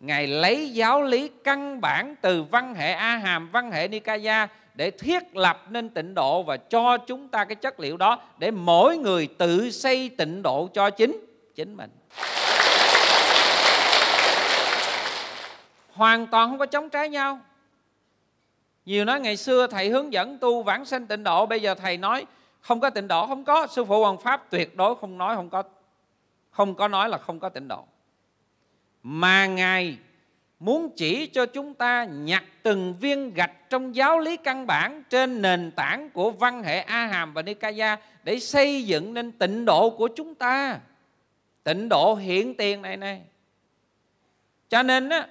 Ngài lấy giáo lý căn bản từ văn hệ A Hàm, văn hệ Nikaya để thiết lập nên tịnh độ và cho chúng ta cái chất liệu đó để mỗi người tự xây tịnh độ cho chính chính mình. hoàn toàn không có chống trái nhau nhiều nói ngày xưa thầy hướng dẫn tu vãng sanh tịnh độ bây giờ thầy nói không có tịnh độ không có sư phụ hoàng pháp tuyệt đối không nói không có không có nói là không có tịnh độ mà ngài muốn chỉ cho chúng ta nhặt từng viên gạch trong giáo lý căn bản trên nền tảng của văn hệ A Hàm và Nikaya để xây dựng nên tịnh độ của chúng ta. Tịnh độ hiện tiền này này. Cho nên á,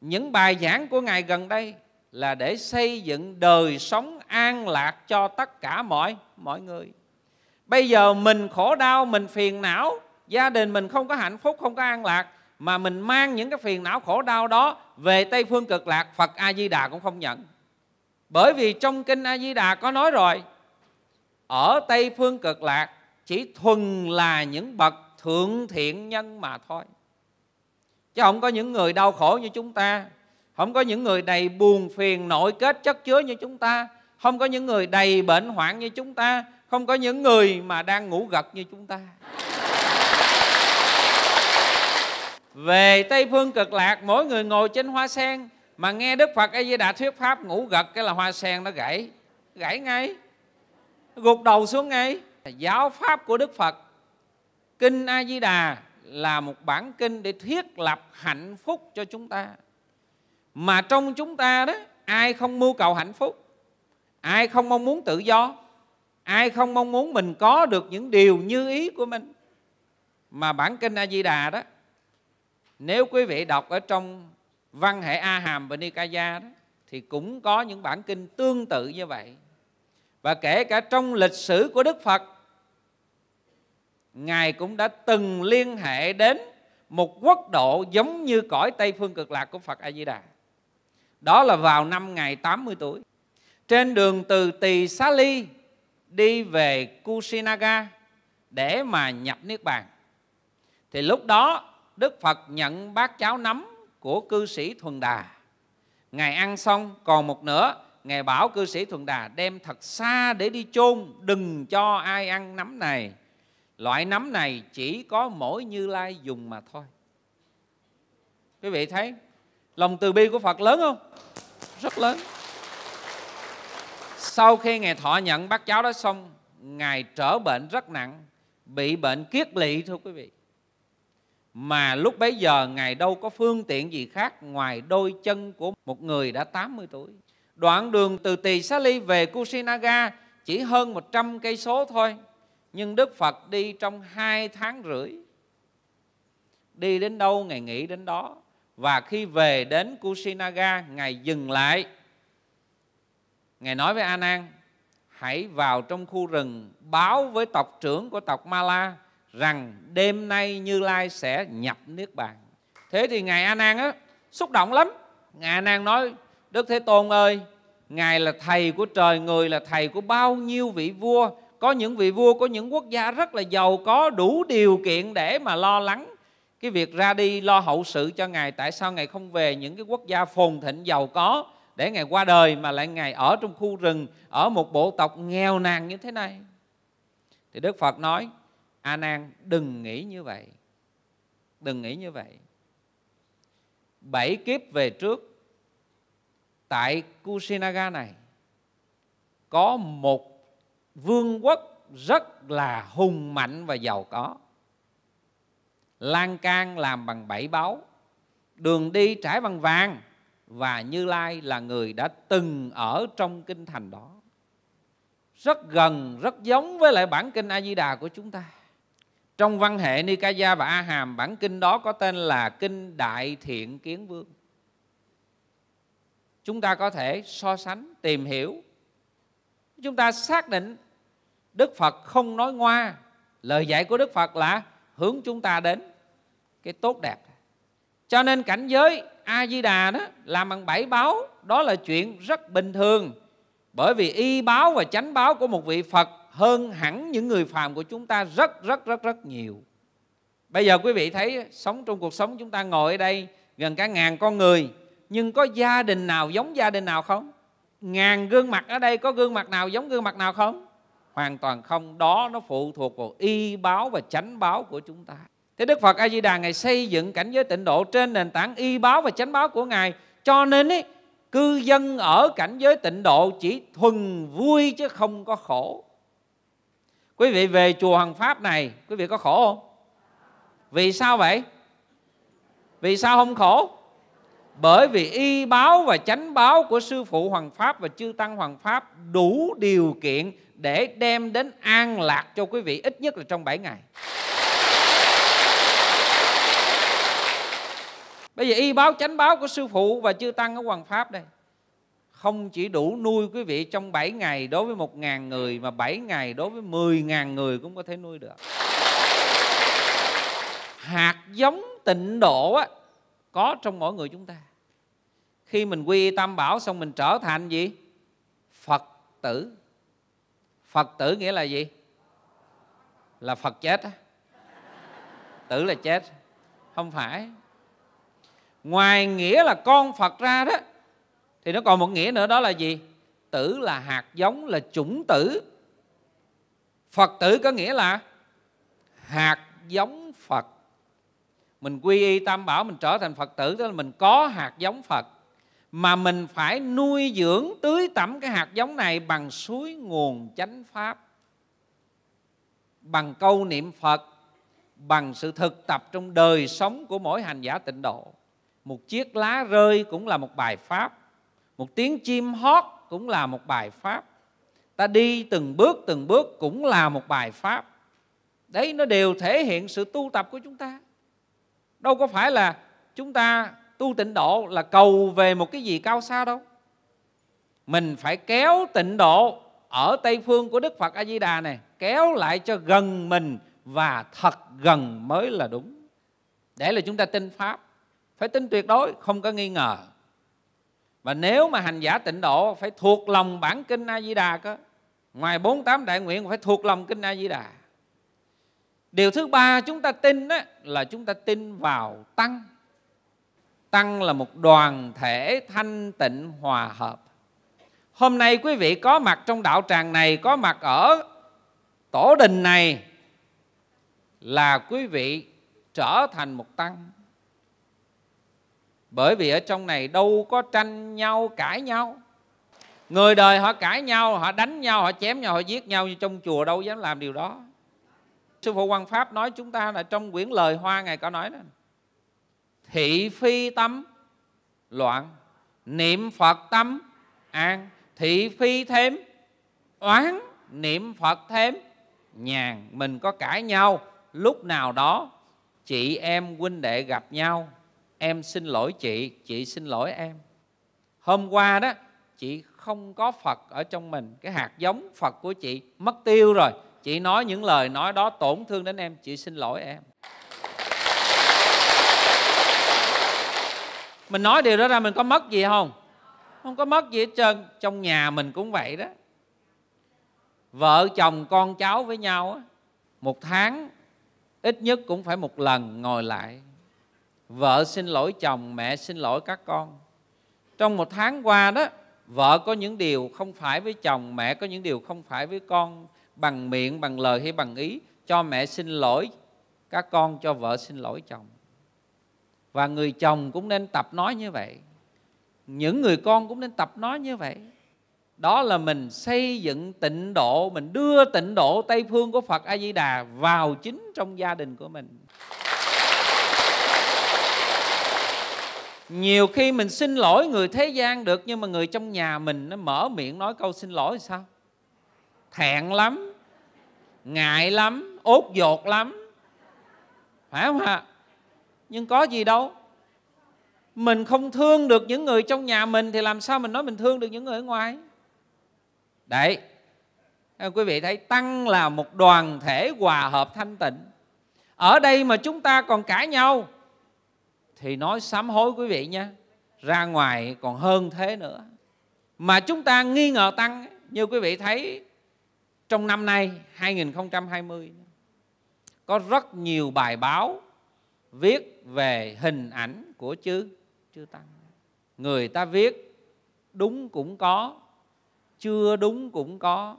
những bài giảng của ngài gần đây là để xây dựng đời sống an lạc cho tất cả mọi mọi người bây giờ mình khổ đau mình phiền não gia đình mình không có hạnh phúc không có an lạc mà mình mang những cái phiền não khổ đau đó về tây phương cực lạc phật a di đà cũng không nhận bởi vì trong kinh a di đà có nói rồi ở tây phương cực lạc chỉ thuần là những bậc thượng thiện nhân mà thôi chứ không có những người đau khổ như chúng ta không có những người đầy buồn phiền nội kết chất chứa như chúng ta không có những người đầy bệnh hoạn như chúng ta không có những người mà đang ngủ gật như chúng ta về tây phương cực lạc mỗi người ngồi trên hoa sen mà nghe đức phật a di đà thuyết pháp ngủ gật cái là hoa sen nó gãy gãy ngay gục đầu xuống ngay giáo pháp của đức phật kinh a di đà là một bản kinh để thiết lập hạnh phúc cho chúng ta mà trong chúng ta đó ai không mưu cầu hạnh phúc ai không mong muốn tự do ai không mong muốn mình có được những điều như ý của mình mà bản kinh a di đà đó nếu quý vị đọc ở trong văn hệ a hàm và nikaya đó thì cũng có những bản kinh tương tự như vậy và kể cả trong lịch sử của đức phật Ngài cũng đã từng liên hệ đến một quốc độ giống như cõi Tây Phương Cực Lạc của Phật A-di-đà. Đó là vào năm Ngài 80 tuổi. Trên đường từ Tỳ Xá Ly đi về Kusinaga để mà nhập Niết Bàn. Thì lúc đó Đức Phật nhận bát cháo nấm của cư sĩ Thuần Đà. Ngài ăn xong còn một nửa, Ngài bảo cư sĩ Thuần Đà đem thật xa để đi chôn, đừng cho ai ăn nấm này Loại nấm này chỉ có mỗi Như Lai dùng mà thôi. Quý vị thấy lòng từ bi của Phật lớn không? Rất lớn. Sau khi Ngài thọ nhận bác cháu đó xong, Ngài trở bệnh rất nặng, bị bệnh kiết lỵ thưa quý vị. Mà lúc bấy giờ Ngài đâu có phương tiện gì khác ngoài đôi chân của một người đã 80 tuổi. Đoạn đường từ Tỳ Xá Ly về Kusinaga chỉ hơn 100 cây số thôi, nhưng đức phật đi trong hai tháng rưỡi đi đến đâu ngài nghỉ đến đó và khi về đến kusinaga ngài dừng lại ngài nói với a nan hãy vào trong khu rừng báo với tộc trưởng của tộc mala rằng đêm nay như lai sẽ nhập niết bàn thế thì ngài a nan á xúc động lắm ngài a nan nói đức thế tôn ơi ngài là thầy của trời người là thầy của bao nhiêu vị vua có những vị vua có những quốc gia rất là giàu có đủ điều kiện để mà lo lắng cái việc ra đi lo hậu sự cho ngài tại sao ngài không về những cái quốc gia phồn thịnh giàu có để ngài qua đời mà lại ngài ở trong khu rừng ở một bộ tộc nghèo nàn như thế này thì đức phật nói a nan đừng nghĩ như vậy đừng nghĩ như vậy bảy kiếp về trước tại kusinaga này có một vương quốc rất là hùng mạnh và giàu có lan can làm bằng bảy báu đường đi trải bằng vàng và như lai là người đã từng ở trong kinh thành đó rất gần rất giống với lại bản kinh a di đà của chúng ta trong văn hệ nikaya và a hàm bản kinh đó có tên là kinh đại thiện kiến vương chúng ta có thể so sánh tìm hiểu chúng ta xác định Đức Phật không nói ngoa lời dạy của Đức Phật là hướng chúng ta đến cái tốt đẹp cho nên cảnh giới A Di Đà đó làm bằng bảy báo đó là chuyện rất bình thường bởi vì y báo và chánh báo của một vị Phật hơn hẳn những người phàm của chúng ta rất rất rất rất nhiều. Bây giờ quý vị thấy sống trong cuộc sống chúng ta ngồi ở đây gần cả ngàn con người nhưng có gia đình nào giống gia đình nào không? Ngàn gương mặt ở đây có gương mặt nào giống gương mặt nào không? hoàn toàn không đó nó phụ thuộc vào y báo và chánh báo của chúng ta thế đức phật a di đà ngài xây dựng cảnh giới tịnh độ trên nền tảng y báo và chánh báo của ngài cho nên ấy, cư dân ở cảnh giới tịnh độ chỉ thuần vui chứ không có khổ quý vị về chùa Hằng pháp này quý vị có khổ không vì sao vậy vì sao không khổ bởi vì y báo và chánh báo của sư phụ Hoàng Pháp và chư tăng Hoàng Pháp đủ điều kiện để đem đến an lạc cho quý vị ít nhất là trong 7 ngày. Bây giờ y báo chánh báo của sư phụ và chư tăng ở Hoàng Pháp đây không chỉ đủ nuôi quý vị trong 7 ngày đối với 1.000 người mà 7 ngày đối với 10.000 người cũng có thể nuôi được. Hạt giống tịnh độ á, có trong mỗi người chúng ta khi mình quy tam bảo xong mình trở thành gì phật tử phật tử nghĩa là gì là phật chết tử là chết không phải ngoài nghĩa là con phật ra đó thì nó còn một nghĩa nữa đó là gì tử là hạt giống là chủng tử phật tử có nghĩa là hạt giống phật mình quy y tam bảo mình trở thành phật tử tức là mình có hạt giống phật mà mình phải nuôi dưỡng tưới tẩm cái hạt giống này bằng suối nguồn chánh pháp bằng câu niệm phật bằng sự thực tập trong đời sống của mỗi hành giả tịnh độ một chiếc lá rơi cũng là một bài pháp một tiếng chim hót cũng là một bài pháp ta đi từng bước từng bước cũng là một bài pháp đấy nó đều thể hiện sự tu tập của chúng ta đâu có phải là chúng ta tu tịnh độ là cầu về một cái gì cao xa đâu mình phải kéo tịnh độ ở tây phương của đức phật a di đà này kéo lại cho gần mình và thật gần mới là đúng để là chúng ta tin pháp phải tin tuyệt đối không có nghi ngờ và nếu mà hành giả tịnh độ phải thuộc lòng bản kinh a di đà cơ ngoài bốn tám đại nguyện phải thuộc lòng kinh a di đà điều thứ ba chúng ta tin đó, là chúng ta tin vào tăng tăng là một đoàn thể thanh tịnh hòa hợp hôm nay quý vị có mặt trong đạo tràng này có mặt ở tổ đình này là quý vị trở thành một tăng bởi vì ở trong này đâu có tranh nhau cãi nhau người đời họ cãi nhau họ đánh nhau họ chém nhau họ giết nhau như trong chùa đâu dám làm điều đó sư phụ quan pháp nói chúng ta là trong quyển lời hoa ngài có nói đó thị phi tâm loạn niệm phật tâm an thị phi thêm oán niệm phật thêm nhàn mình có cãi nhau lúc nào đó chị em huynh đệ gặp nhau em xin lỗi chị chị xin lỗi em hôm qua đó chị không có phật ở trong mình cái hạt giống phật của chị mất tiêu rồi chị nói những lời nói đó tổn thương đến em chị xin lỗi em mình nói điều đó ra mình có mất gì không không có mất gì hết trơn trong nhà mình cũng vậy đó vợ chồng con cháu với nhau á, một tháng ít nhất cũng phải một lần ngồi lại vợ xin lỗi chồng mẹ xin lỗi các con trong một tháng qua đó vợ có những điều không phải với chồng mẹ có những điều không phải với con bằng miệng bằng lời hay bằng ý cho mẹ xin lỗi các con cho vợ xin lỗi chồng và người chồng cũng nên tập nói như vậy những người con cũng nên tập nói như vậy đó là mình xây dựng tịnh độ mình đưa tịnh độ tây phương của phật a di đà vào chính trong gia đình của mình nhiều khi mình xin lỗi người thế gian được nhưng mà người trong nhà mình nó mở miệng nói câu xin lỗi thì sao thẹn lắm ngại lắm ốt dột lắm phải không ạ nhưng có gì đâu mình không thương được những người trong nhà mình thì làm sao mình nói mình thương được những người ở ngoài đấy quý vị thấy tăng là một đoàn thể hòa hợp thanh tịnh ở đây mà chúng ta còn cãi nhau thì nói sám hối quý vị nha ra ngoài còn hơn thế nữa mà chúng ta nghi ngờ tăng như quý vị thấy trong năm nay 2020 có rất nhiều bài báo viết về hình ảnh của chư chư tăng người ta viết đúng cũng có chưa đúng cũng có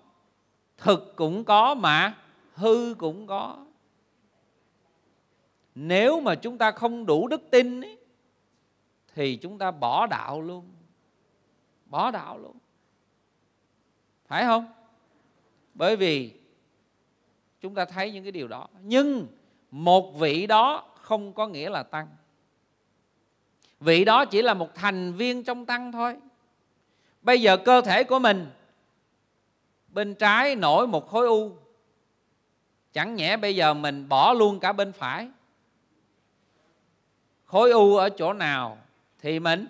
thực cũng có mà hư cũng có nếu mà chúng ta không đủ đức tin ấy, thì chúng ta bỏ đạo luôn bỏ đạo luôn phải không bởi vì chúng ta thấy những cái điều đó nhưng một vị đó không có nghĩa là tăng vị đó chỉ là một thành viên trong tăng thôi bây giờ cơ thể của mình bên trái nổi một khối u chẳng nhẽ bây giờ mình bỏ luôn cả bên phải khối u ở chỗ nào thì mình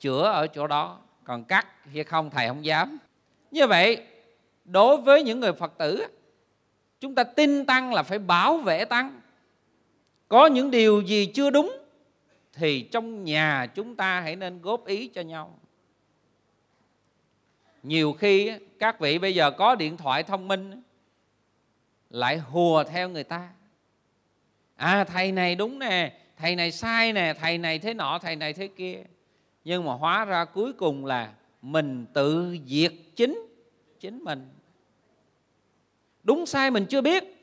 chữa ở chỗ đó còn cắt hay không thầy không dám như vậy đối với những người phật tử chúng ta tin tăng là phải bảo vệ tăng có những điều gì chưa đúng thì trong nhà chúng ta hãy nên góp ý cho nhau nhiều khi các vị bây giờ có điện thoại thông minh lại hùa theo người ta à thầy này đúng nè thầy này sai nè thầy này thế nọ thầy này thế kia nhưng mà hóa ra cuối cùng là mình tự diệt chính chính mình đúng sai mình chưa biết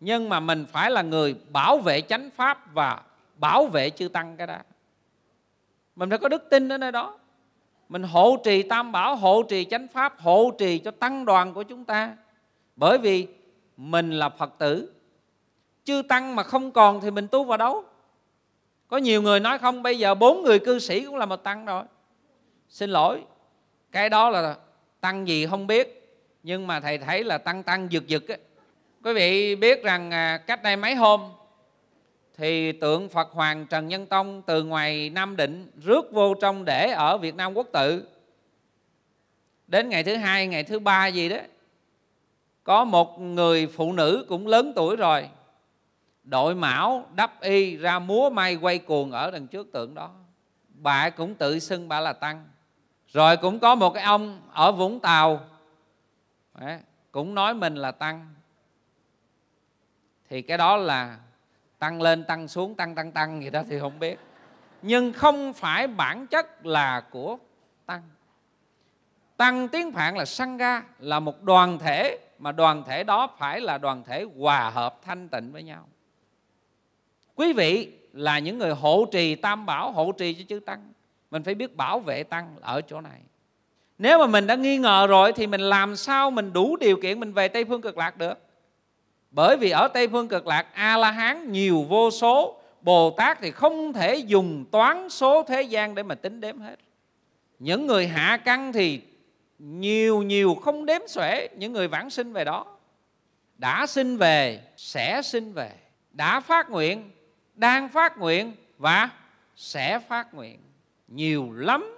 nhưng mà mình phải là người bảo vệ chánh pháp và bảo vệ chư tăng cái đó mình phải có đức tin ở nơi đó mình hộ trì tam bảo hộ trì chánh pháp hộ trì cho tăng đoàn của chúng ta bởi vì mình là phật tử chư tăng mà không còn thì mình tu vào đâu có nhiều người nói không bây giờ bốn người cư sĩ cũng là một tăng rồi xin lỗi cái đó là tăng gì không biết nhưng mà thầy thấy là tăng tăng dực dực ấy, quý vị biết rằng à, cách đây mấy hôm thì tượng Phật Hoàng Trần Nhân Tông từ ngoài Nam Định rước vô trong để ở Việt Nam Quốc tự. Đến ngày thứ hai, ngày thứ ba gì đó, có một người phụ nữ cũng lớn tuổi rồi, đội mão đắp y ra múa may quay cuồng ở đằng trước tượng đó. Bà cũng tự xưng bà là Tăng. Rồi cũng có một cái ông ở Vũng Tàu, cũng nói mình là Tăng thì cái đó là tăng lên tăng xuống tăng tăng tăng gì đó thì không biết nhưng không phải bản chất là của tăng tăng tiếng phạn là ga là một đoàn thể mà đoàn thể đó phải là đoàn thể hòa hợp thanh tịnh với nhau quý vị là những người hộ trì tam bảo hộ trì cho chư tăng mình phải biết bảo vệ tăng ở chỗ này nếu mà mình đã nghi ngờ rồi thì mình làm sao mình đủ điều kiện mình về tây phương cực lạc được bởi vì ở tây phương cực lạc a la hán nhiều vô số bồ tát thì không thể dùng toán số thế gian để mà tính đếm hết những người hạ căn thì nhiều nhiều không đếm xuể những người vãng sinh về đó đã sinh về sẽ sinh về đã phát nguyện đang phát nguyện và sẽ phát nguyện nhiều lắm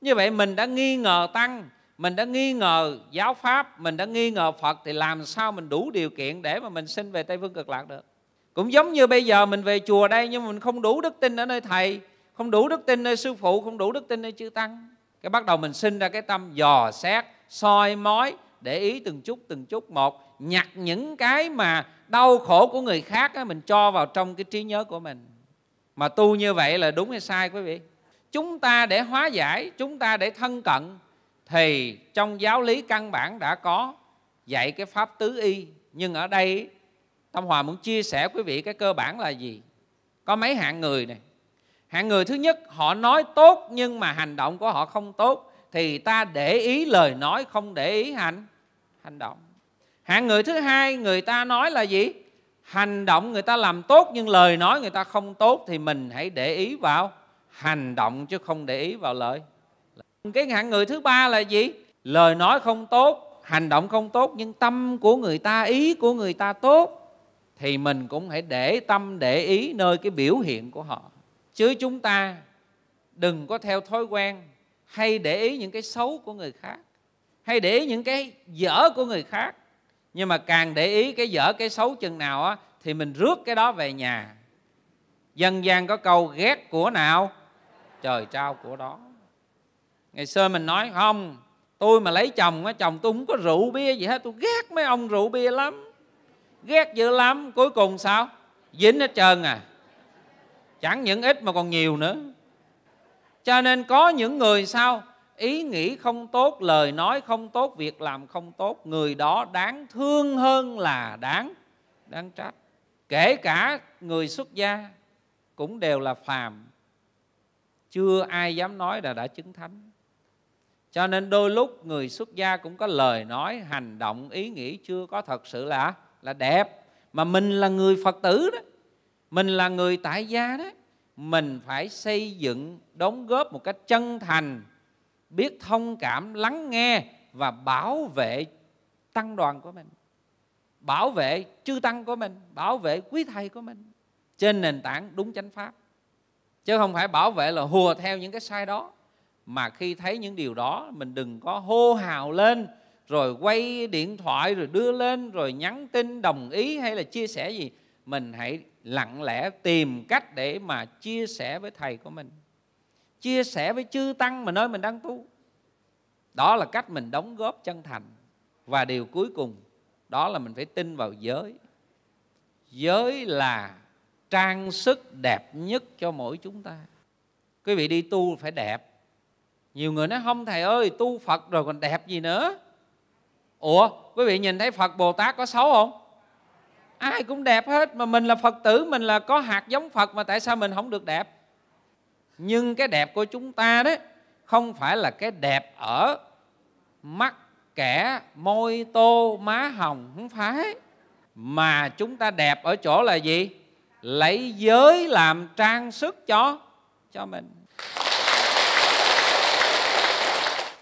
như vậy mình đã nghi ngờ tăng mình đã nghi ngờ giáo pháp mình đã nghi ngờ phật thì làm sao mình đủ điều kiện để mà mình xin về tây phương cực lạc được cũng giống như bây giờ mình về chùa đây nhưng mà mình không đủ đức tin ở nơi thầy không đủ đức tin nơi sư phụ không đủ đức tin nơi chư tăng cái bắt đầu mình sinh ra cái tâm dò xét soi mói để ý từng chút từng chút một nhặt những cái mà đau khổ của người khác á, mình cho vào trong cái trí nhớ của mình mà tu như vậy là đúng hay sai quý vị chúng ta để hóa giải chúng ta để thân cận thì trong giáo lý căn bản đã có dạy cái pháp tứ y nhưng ở đây Tâm Hòa muốn chia sẻ quý vị cái cơ bản là gì có mấy hạng người này hạng người thứ nhất họ nói tốt nhưng mà hành động của họ không tốt thì ta để ý lời nói không để ý hành hành động hạng người thứ hai người ta nói là gì hành động người ta làm tốt nhưng lời nói người ta không tốt thì mình hãy để ý vào hành động chứ không để ý vào lời cái hạng người thứ ba là gì lời nói không tốt hành động không tốt nhưng tâm của người ta ý của người ta tốt thì mình cũng hãy để tâm để ý nơi cái biểu hiện của họ chứ chúng ta đừng có theo thói quen hay để ý những cái xấu của người khác hay để ý những cái dở của người khác nhưng mà càng để ý cái dở cái xấu chừng nào á thì mình rước cái đó về nhà dân gian có câu ghét của nào trời trao của đó ngày xưa mình nói không tôi mà lấy chồng á chồng tôi không có rượu bia gì hết tôi ghét mấy ông rượu bia lắm ghét dữ lắm cuối cùng sao dính hết trơn à chẳng những ít mà còn nhiều nữa cho nên có những người sao ý nghĩ không tốt lời nói không tốt việc làm không tốt người đó đáng thương hơn là đáng đáng trách kể cả người xuất gia cũng đều là phàm chưa ai dám nói là đã chứng thánh cho nên đôi lúc người xuất gia cũng có lời nói hành động ý nghĩ chưa có thật sự là là đẹp mà mình là người phật tử đó mình là người tại gia đó mình phải xây dựng đóng góp một cách chân thành biết thông cảm lắng nghe và bảo vệ tăng đoàn của mình bảo vệ chư tăng của mình bảo vệ quý thầy của mình trên nền tảng đúng chánh pháp chứ không phải bảo vệ là hùa theo những cái sai đó mà khi thấy những điều đó mình đừng có hô hào lên rồi quay điện thoại rồi đưa lên rồi nhắn tin đồng ý hay là chia sẻ gì mình hãy lặng lẽ tìm cách để mà chia sẻ với thầy của mình chia sẻ với chư tăng mà nơi mình đang tu đó là cách mình đóng góp chân thành và điều cuối cùng đó là mình phải tin vào giới giới là trang sức đẹp nhất cho mỗi chúng ta quý vị đi tu phải đẹp nhiều người nói không thầy ơi tu phật rồi còn đẹp gì nữa ủa quý vị nhìn thấy phật bồ tát có xấu không ai cũng đẹp hết mà mình là phật tử mình là có hạt giống phật mà tại sao mình không được đẹp nhưng cái đẹp của chúng ta đấy không phải là cái đẹp ở mắt kẻ môi tô má hồng không phải mà chúng ta đẹp ở chỗ là gì lấy giới làm trang sức cho cho mình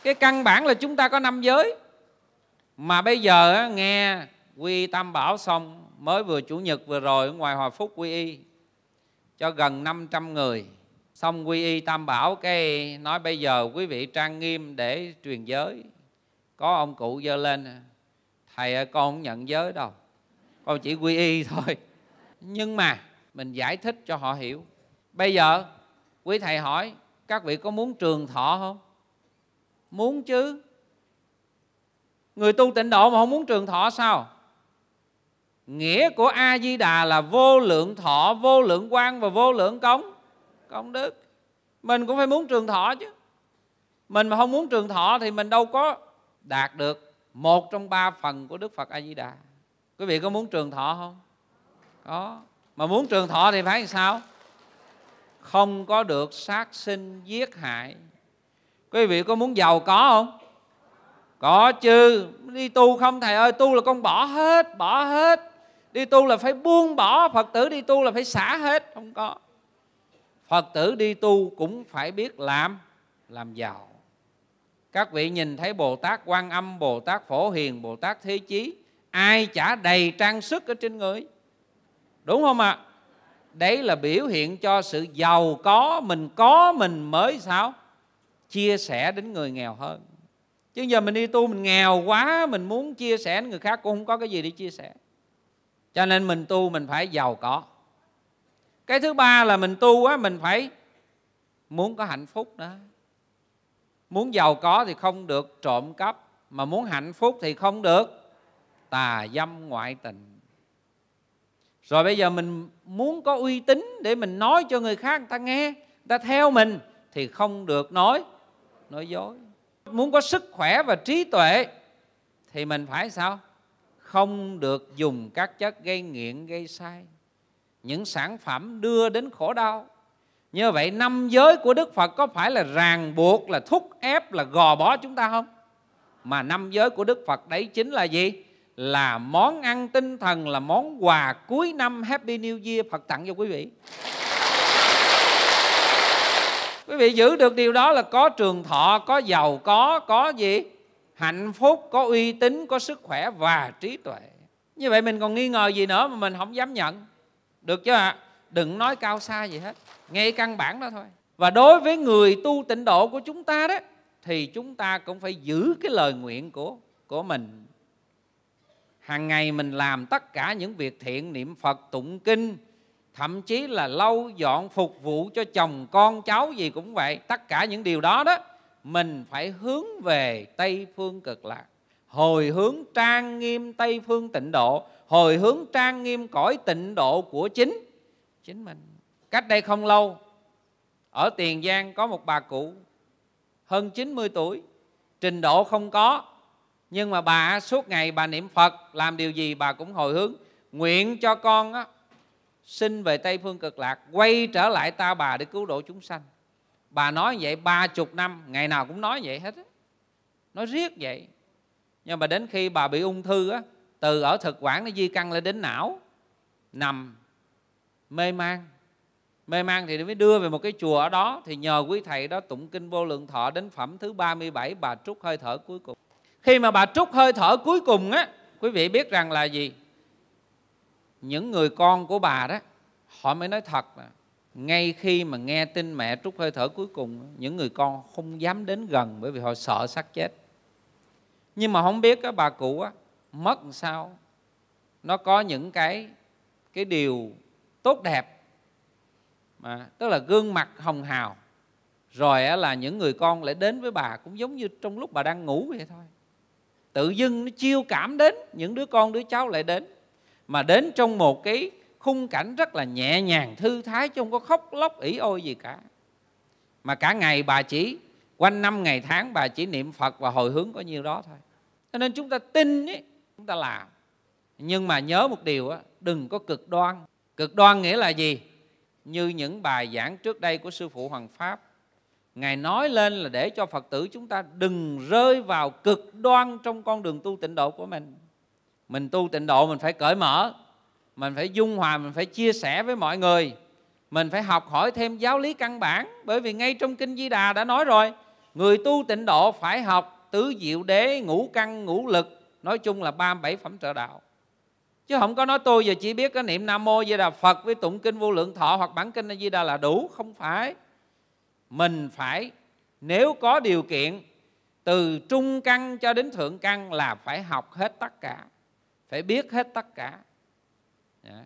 cái căn bản là chúng ta có năm giới mà bây giờ nghe quy tam bảo xong mới vừa chủ nhật vừa rồi ở ngoài hòa phúc quy y cho gần 500 người xong quy y tam bảo cái nói bây giờ quý vị trang nghiêm để truyền giới có ông cụ dơ lên thầy ơi con không nhận giới đâu con chỉ quy y thôi nhưng mà mình giải thích cho họ hiểu bây giờ quý thầy hỏi các vị có muốn trường thọ không muốn chứ người tu tịnh độ mà không muốn trường thọ sao nghĩa của a di đà là vô lượng thọ vô lượng quan và vô lượng cống công đức mình cũng phải muốn trường thọ chứ mình mà không muốn trường thọ thì mình đâu có đạt được một trong ba phần của đức phật a di đà quý vị có muốn trường thọ không có mà muốn trường thọ thì phải làm sao không có được sát sinh giết hại quý vị có muốn giàu có không có chứ đi tu không thầy ơi tu là con bỏ hết bỏ hết đi tu là phải buông bỏ phật tử đi tu là phải xả hết không có phật tử đi tu cũng phải biết làm làm giàu các vị nhìn thấy bồ tát quan âm bồ tát phổ hiền bồ tát thế chí ai chả đầy trang sức ở trên người đúng không ạ à? đấy là biểu hiện cho sự giàu có mình có mình mới sao chia sẻ đến người nghèo hơn chứ giờ mình đi tu mình nghèo quá mình muốn chia sẻ đến người khác cũng không có cái gì để chia sẻ cho nên mình tu mình phải giàu có cái thứ ba là mình tu á mình phải muốn có hạnh phúc đó muốn giàu có thì không được trộm cắp mà muốn hạnh phúc thì không được tà dâm ngoại tình rồi bây giờ mình muốn có uy tín để mình nói cho người khác người ta nghe người ta theo mình thì không được nói nói dối muốn có sức khỏe và trí tuệ thì mình phải sao không được dùng các chất gây nghiện gây sai những sản phẩm đưa đến khổ đau như vậy năm giới của đức phật có phải là ràng buộc là thúc ép là gò bó chúng ta không mà năm giới của đức phật đấy chính là gì là món ăn tinh thần là món quà cuối năm happy new year phật tặng cho quý vị quý vị giữ được điều đó là có trường thọ có giàu có có gì hạnh phúc có uy tín có sức khỏe và trí tuệ như vậy mình còn nghi ngờ gì nữa mà mình không dám nhận được chứ ạ à? đừng nói cao xa gì hết ngay căn bản đó thôi và đối với người tu tịnh độ của chúng ta đó thì chúng ta cũng phải giữ cái lời nguyện của của mình hàng ngày mình làm tất cả những việc thiện niệm phật tụng kinh thậm chí là lau dọn phục vụ cho chồng con cháu gì cũng vậy tất cả những điều đó đó mình phải hướng về tây phương cực lạc hồi hướng trang nghiêm tây phương tịnh độ hồi hướng trang nghiêm cõi tịnh độ của chính chính mình cách đây không lâu ở tiền giang có một bà cụ hơn 90 tuổi trình độ không có nhưng mà bà suốt ngày bà niệm phật làm điều gì bà cũng hồi hướng nguyện cho con á, xin về tây phương cực lạc quay trở lại ta bà để cứu độ chúng sanh bà nói vậy ba chục năm ngày nào cũng nói vậy hết nói riết vậy nhưng mà đến khi bà bị ung thư á từ ở thực quản nó di căn lên đến não nằm mê man mê man thì mới đưa về một cái chùa ở đó thì nhờ quý thầy đó tụng kinh vô lượng thọ đến phẩm thứ 37 bà trút hơi thở cuối cùng khi mà bà trút hơi thở cuối cùng á quý vị biết rằng là gì những người con của bà đó họ mới nói thật là ngay khi mà nghe tin mẹ trút hơi thở cuối cùng những người con không dám đến gần bởi vì họ sợ xác chết nhưng mà không biết á, bà cụ á, mất làm sao nó có những cái cái điều tốt đẹp mà tức là gương mặt hồng hào rồi là những người con lại đến với bà cũng giống như trong lúc bà đang ngủ vậy thôi tự dưng nó chiêu cảm đến những đứa con đứa cháu lại đến mà đến trong một cái khung cảnh rất là nhẹ nhàng thư thái chứ không có khóc lóc ỉ ôi gì cả mà cả ngày bà chỉ quanh năm ngày tháng bà chỉ niệm phật và hồi hướng có nhiêu đó thôi cho nên chúng ta tin ấy, chúng ta làm nhưng mà nhớ một điều á đừng có cực đoan cực đoan nghĩa là gì như những bài giảng trước đây của sư phụ hoàng pháp ngài nói lên là để cho phật tử chúng ta đừng rơi vào cực đoan trong con đường tu tịnh độ của mình mình tu tịnh độ mình phải cởi mở mình phải dung hòa mình phải chia sẻ với mọi người mình phải học hỏi thêm giáo lý căn bản bởi vì ngay trong kinh di đà đã nói rồi người tu tịnh độ phải học tứ diệu đế ngũ căn ngũ lực nói chung là ba bảy phẩm trợ đạo chứ không có nói tôi giờ chỉ biết cái niệm nam mô di đà phật với tụng kinh vô lượng thọ hoặc bản kinh di đà là đủ không phải mình phải nếu có điều kiện từ trung căn cho đến thượng căn là phải học hết tất cả phải biết hết tất cả dạ.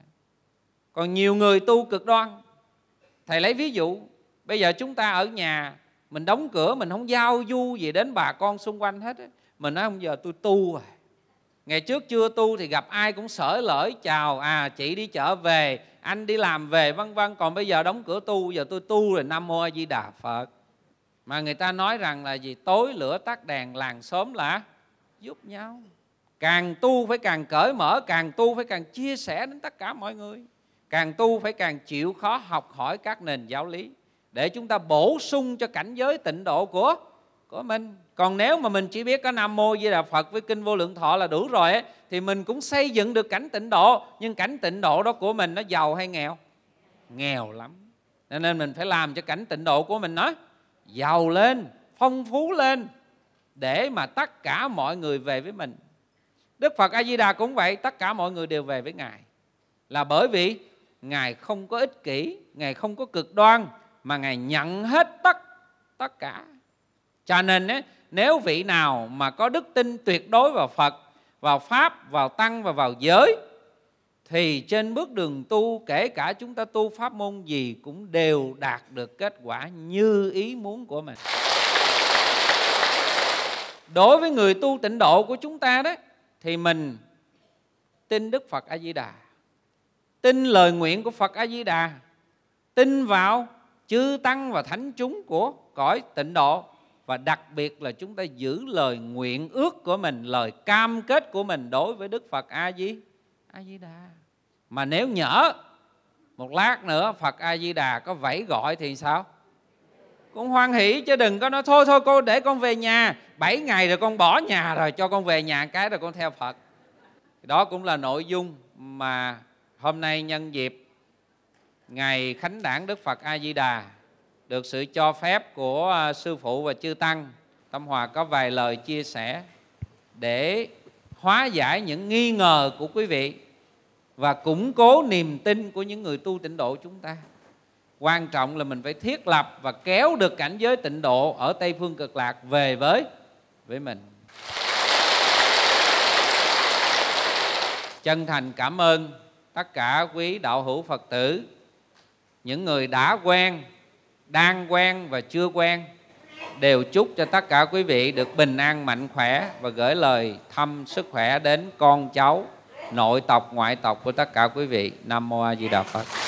còn nhiều người tu cực đoan thầy lấy ví dụ bây giờ chúng ta ở nhà mình đóng cửa mình không giao du gì đến bà con xung quanh hết mình nói không giờ tôi tu rồi ngày trước chưa tu thì gặp ai cũng sở lỡi chào à chị đi chợ về anh đi làm về vân vân còn bây giờ đóng cửa tu giờ tôi tu rồi nam mô a di đà phật mà người ta nói rằng là gì tối lửa tắt đèn làng xóm là giúp nhau càng tu phải càng cởi mở càng tu phải càng chia sẻ đến tất cả mọi người càng tu phải càng chịu khó học hỏi các nền giáo lý để chúng ta bổ sung cho cảnh giới tịnh độ của của mình còn nếu mà mình chỉ biết có nam mô di đà phật với kinh vô lượng thọ là đủ rồi ấy, thì mình cũng xây dựng được cảnh tịnh độ nhưng cảnh tịnh độ đó của mình nó giàu hay nghèo nghèo lắm nên mình phải làm cho cảnh tịnh độ của mình nó giàu lên phong phú lên để mà tất cả mọi người về với mình Đức Phật A Di Đà cũng vậy, tất cả mọi người đều về với Ngài. Là bởi vì Ngài không có ích kỷ, Ngài không có cực đoan mà Ngài nhận hết tất tất cả. Cho nên ấy, nếu vị nào mà có đức tin tuyệt đối vào Phật, vào Pháp, vào Tăng và vào giới thì trên bước đường tu kể cả chúng ta tu pháp môn gì cũng đều đạt được kết quả như ý muốn của mình đối với người tu tịnh độ của chúng ta đó thì mình tin Đức Phật A Di Đà, tin lời nguyện của Phật A Di Đà, tin vào chư tăng và thánh chúng của cõi tịnh độ và đặc biệt là chúng ta giữ lời nguyện ước của mình, lời cam kết của mình đối với Đức Phật A Di A Di Đà. Mà nếu nhỡ một lát nữa Phật A Di Đà có vẫy gọi thì sao? con hoan hỷ chứ đừng có nói thôi thôi cô để con về nhà bảy ngày rồi con bỏ nhà rồi cho con về nhà cái rồi con theo Phật đó cũng là nội dung mà hôm nay nhân dịp ngày khánh đảng Đức Phật A Di Đà được sự cho phép của à, sư phụ và chư tăng Tâm Hòa có vài lời chia sẻ để hóa giải những nghi ngờ của quý vị và củng cố niềm tin của những người tu tịnh độ chúng ta quan trọng là mình phải thiết lập và kéo được cảnh giới tịnh độ ở tây phương cực lạc về với với mình chân thành cảm ơn tất cả quý đạo hữu phật tử những người đã quen đang quen và chưa quen đều chúc cho tất cả quý vị được bình an mạnh khỏe và gửi lời thăm sức khỏe đến con cháu nội tộc ngoại tộc của tất cả quý vị nam mô a di đà phật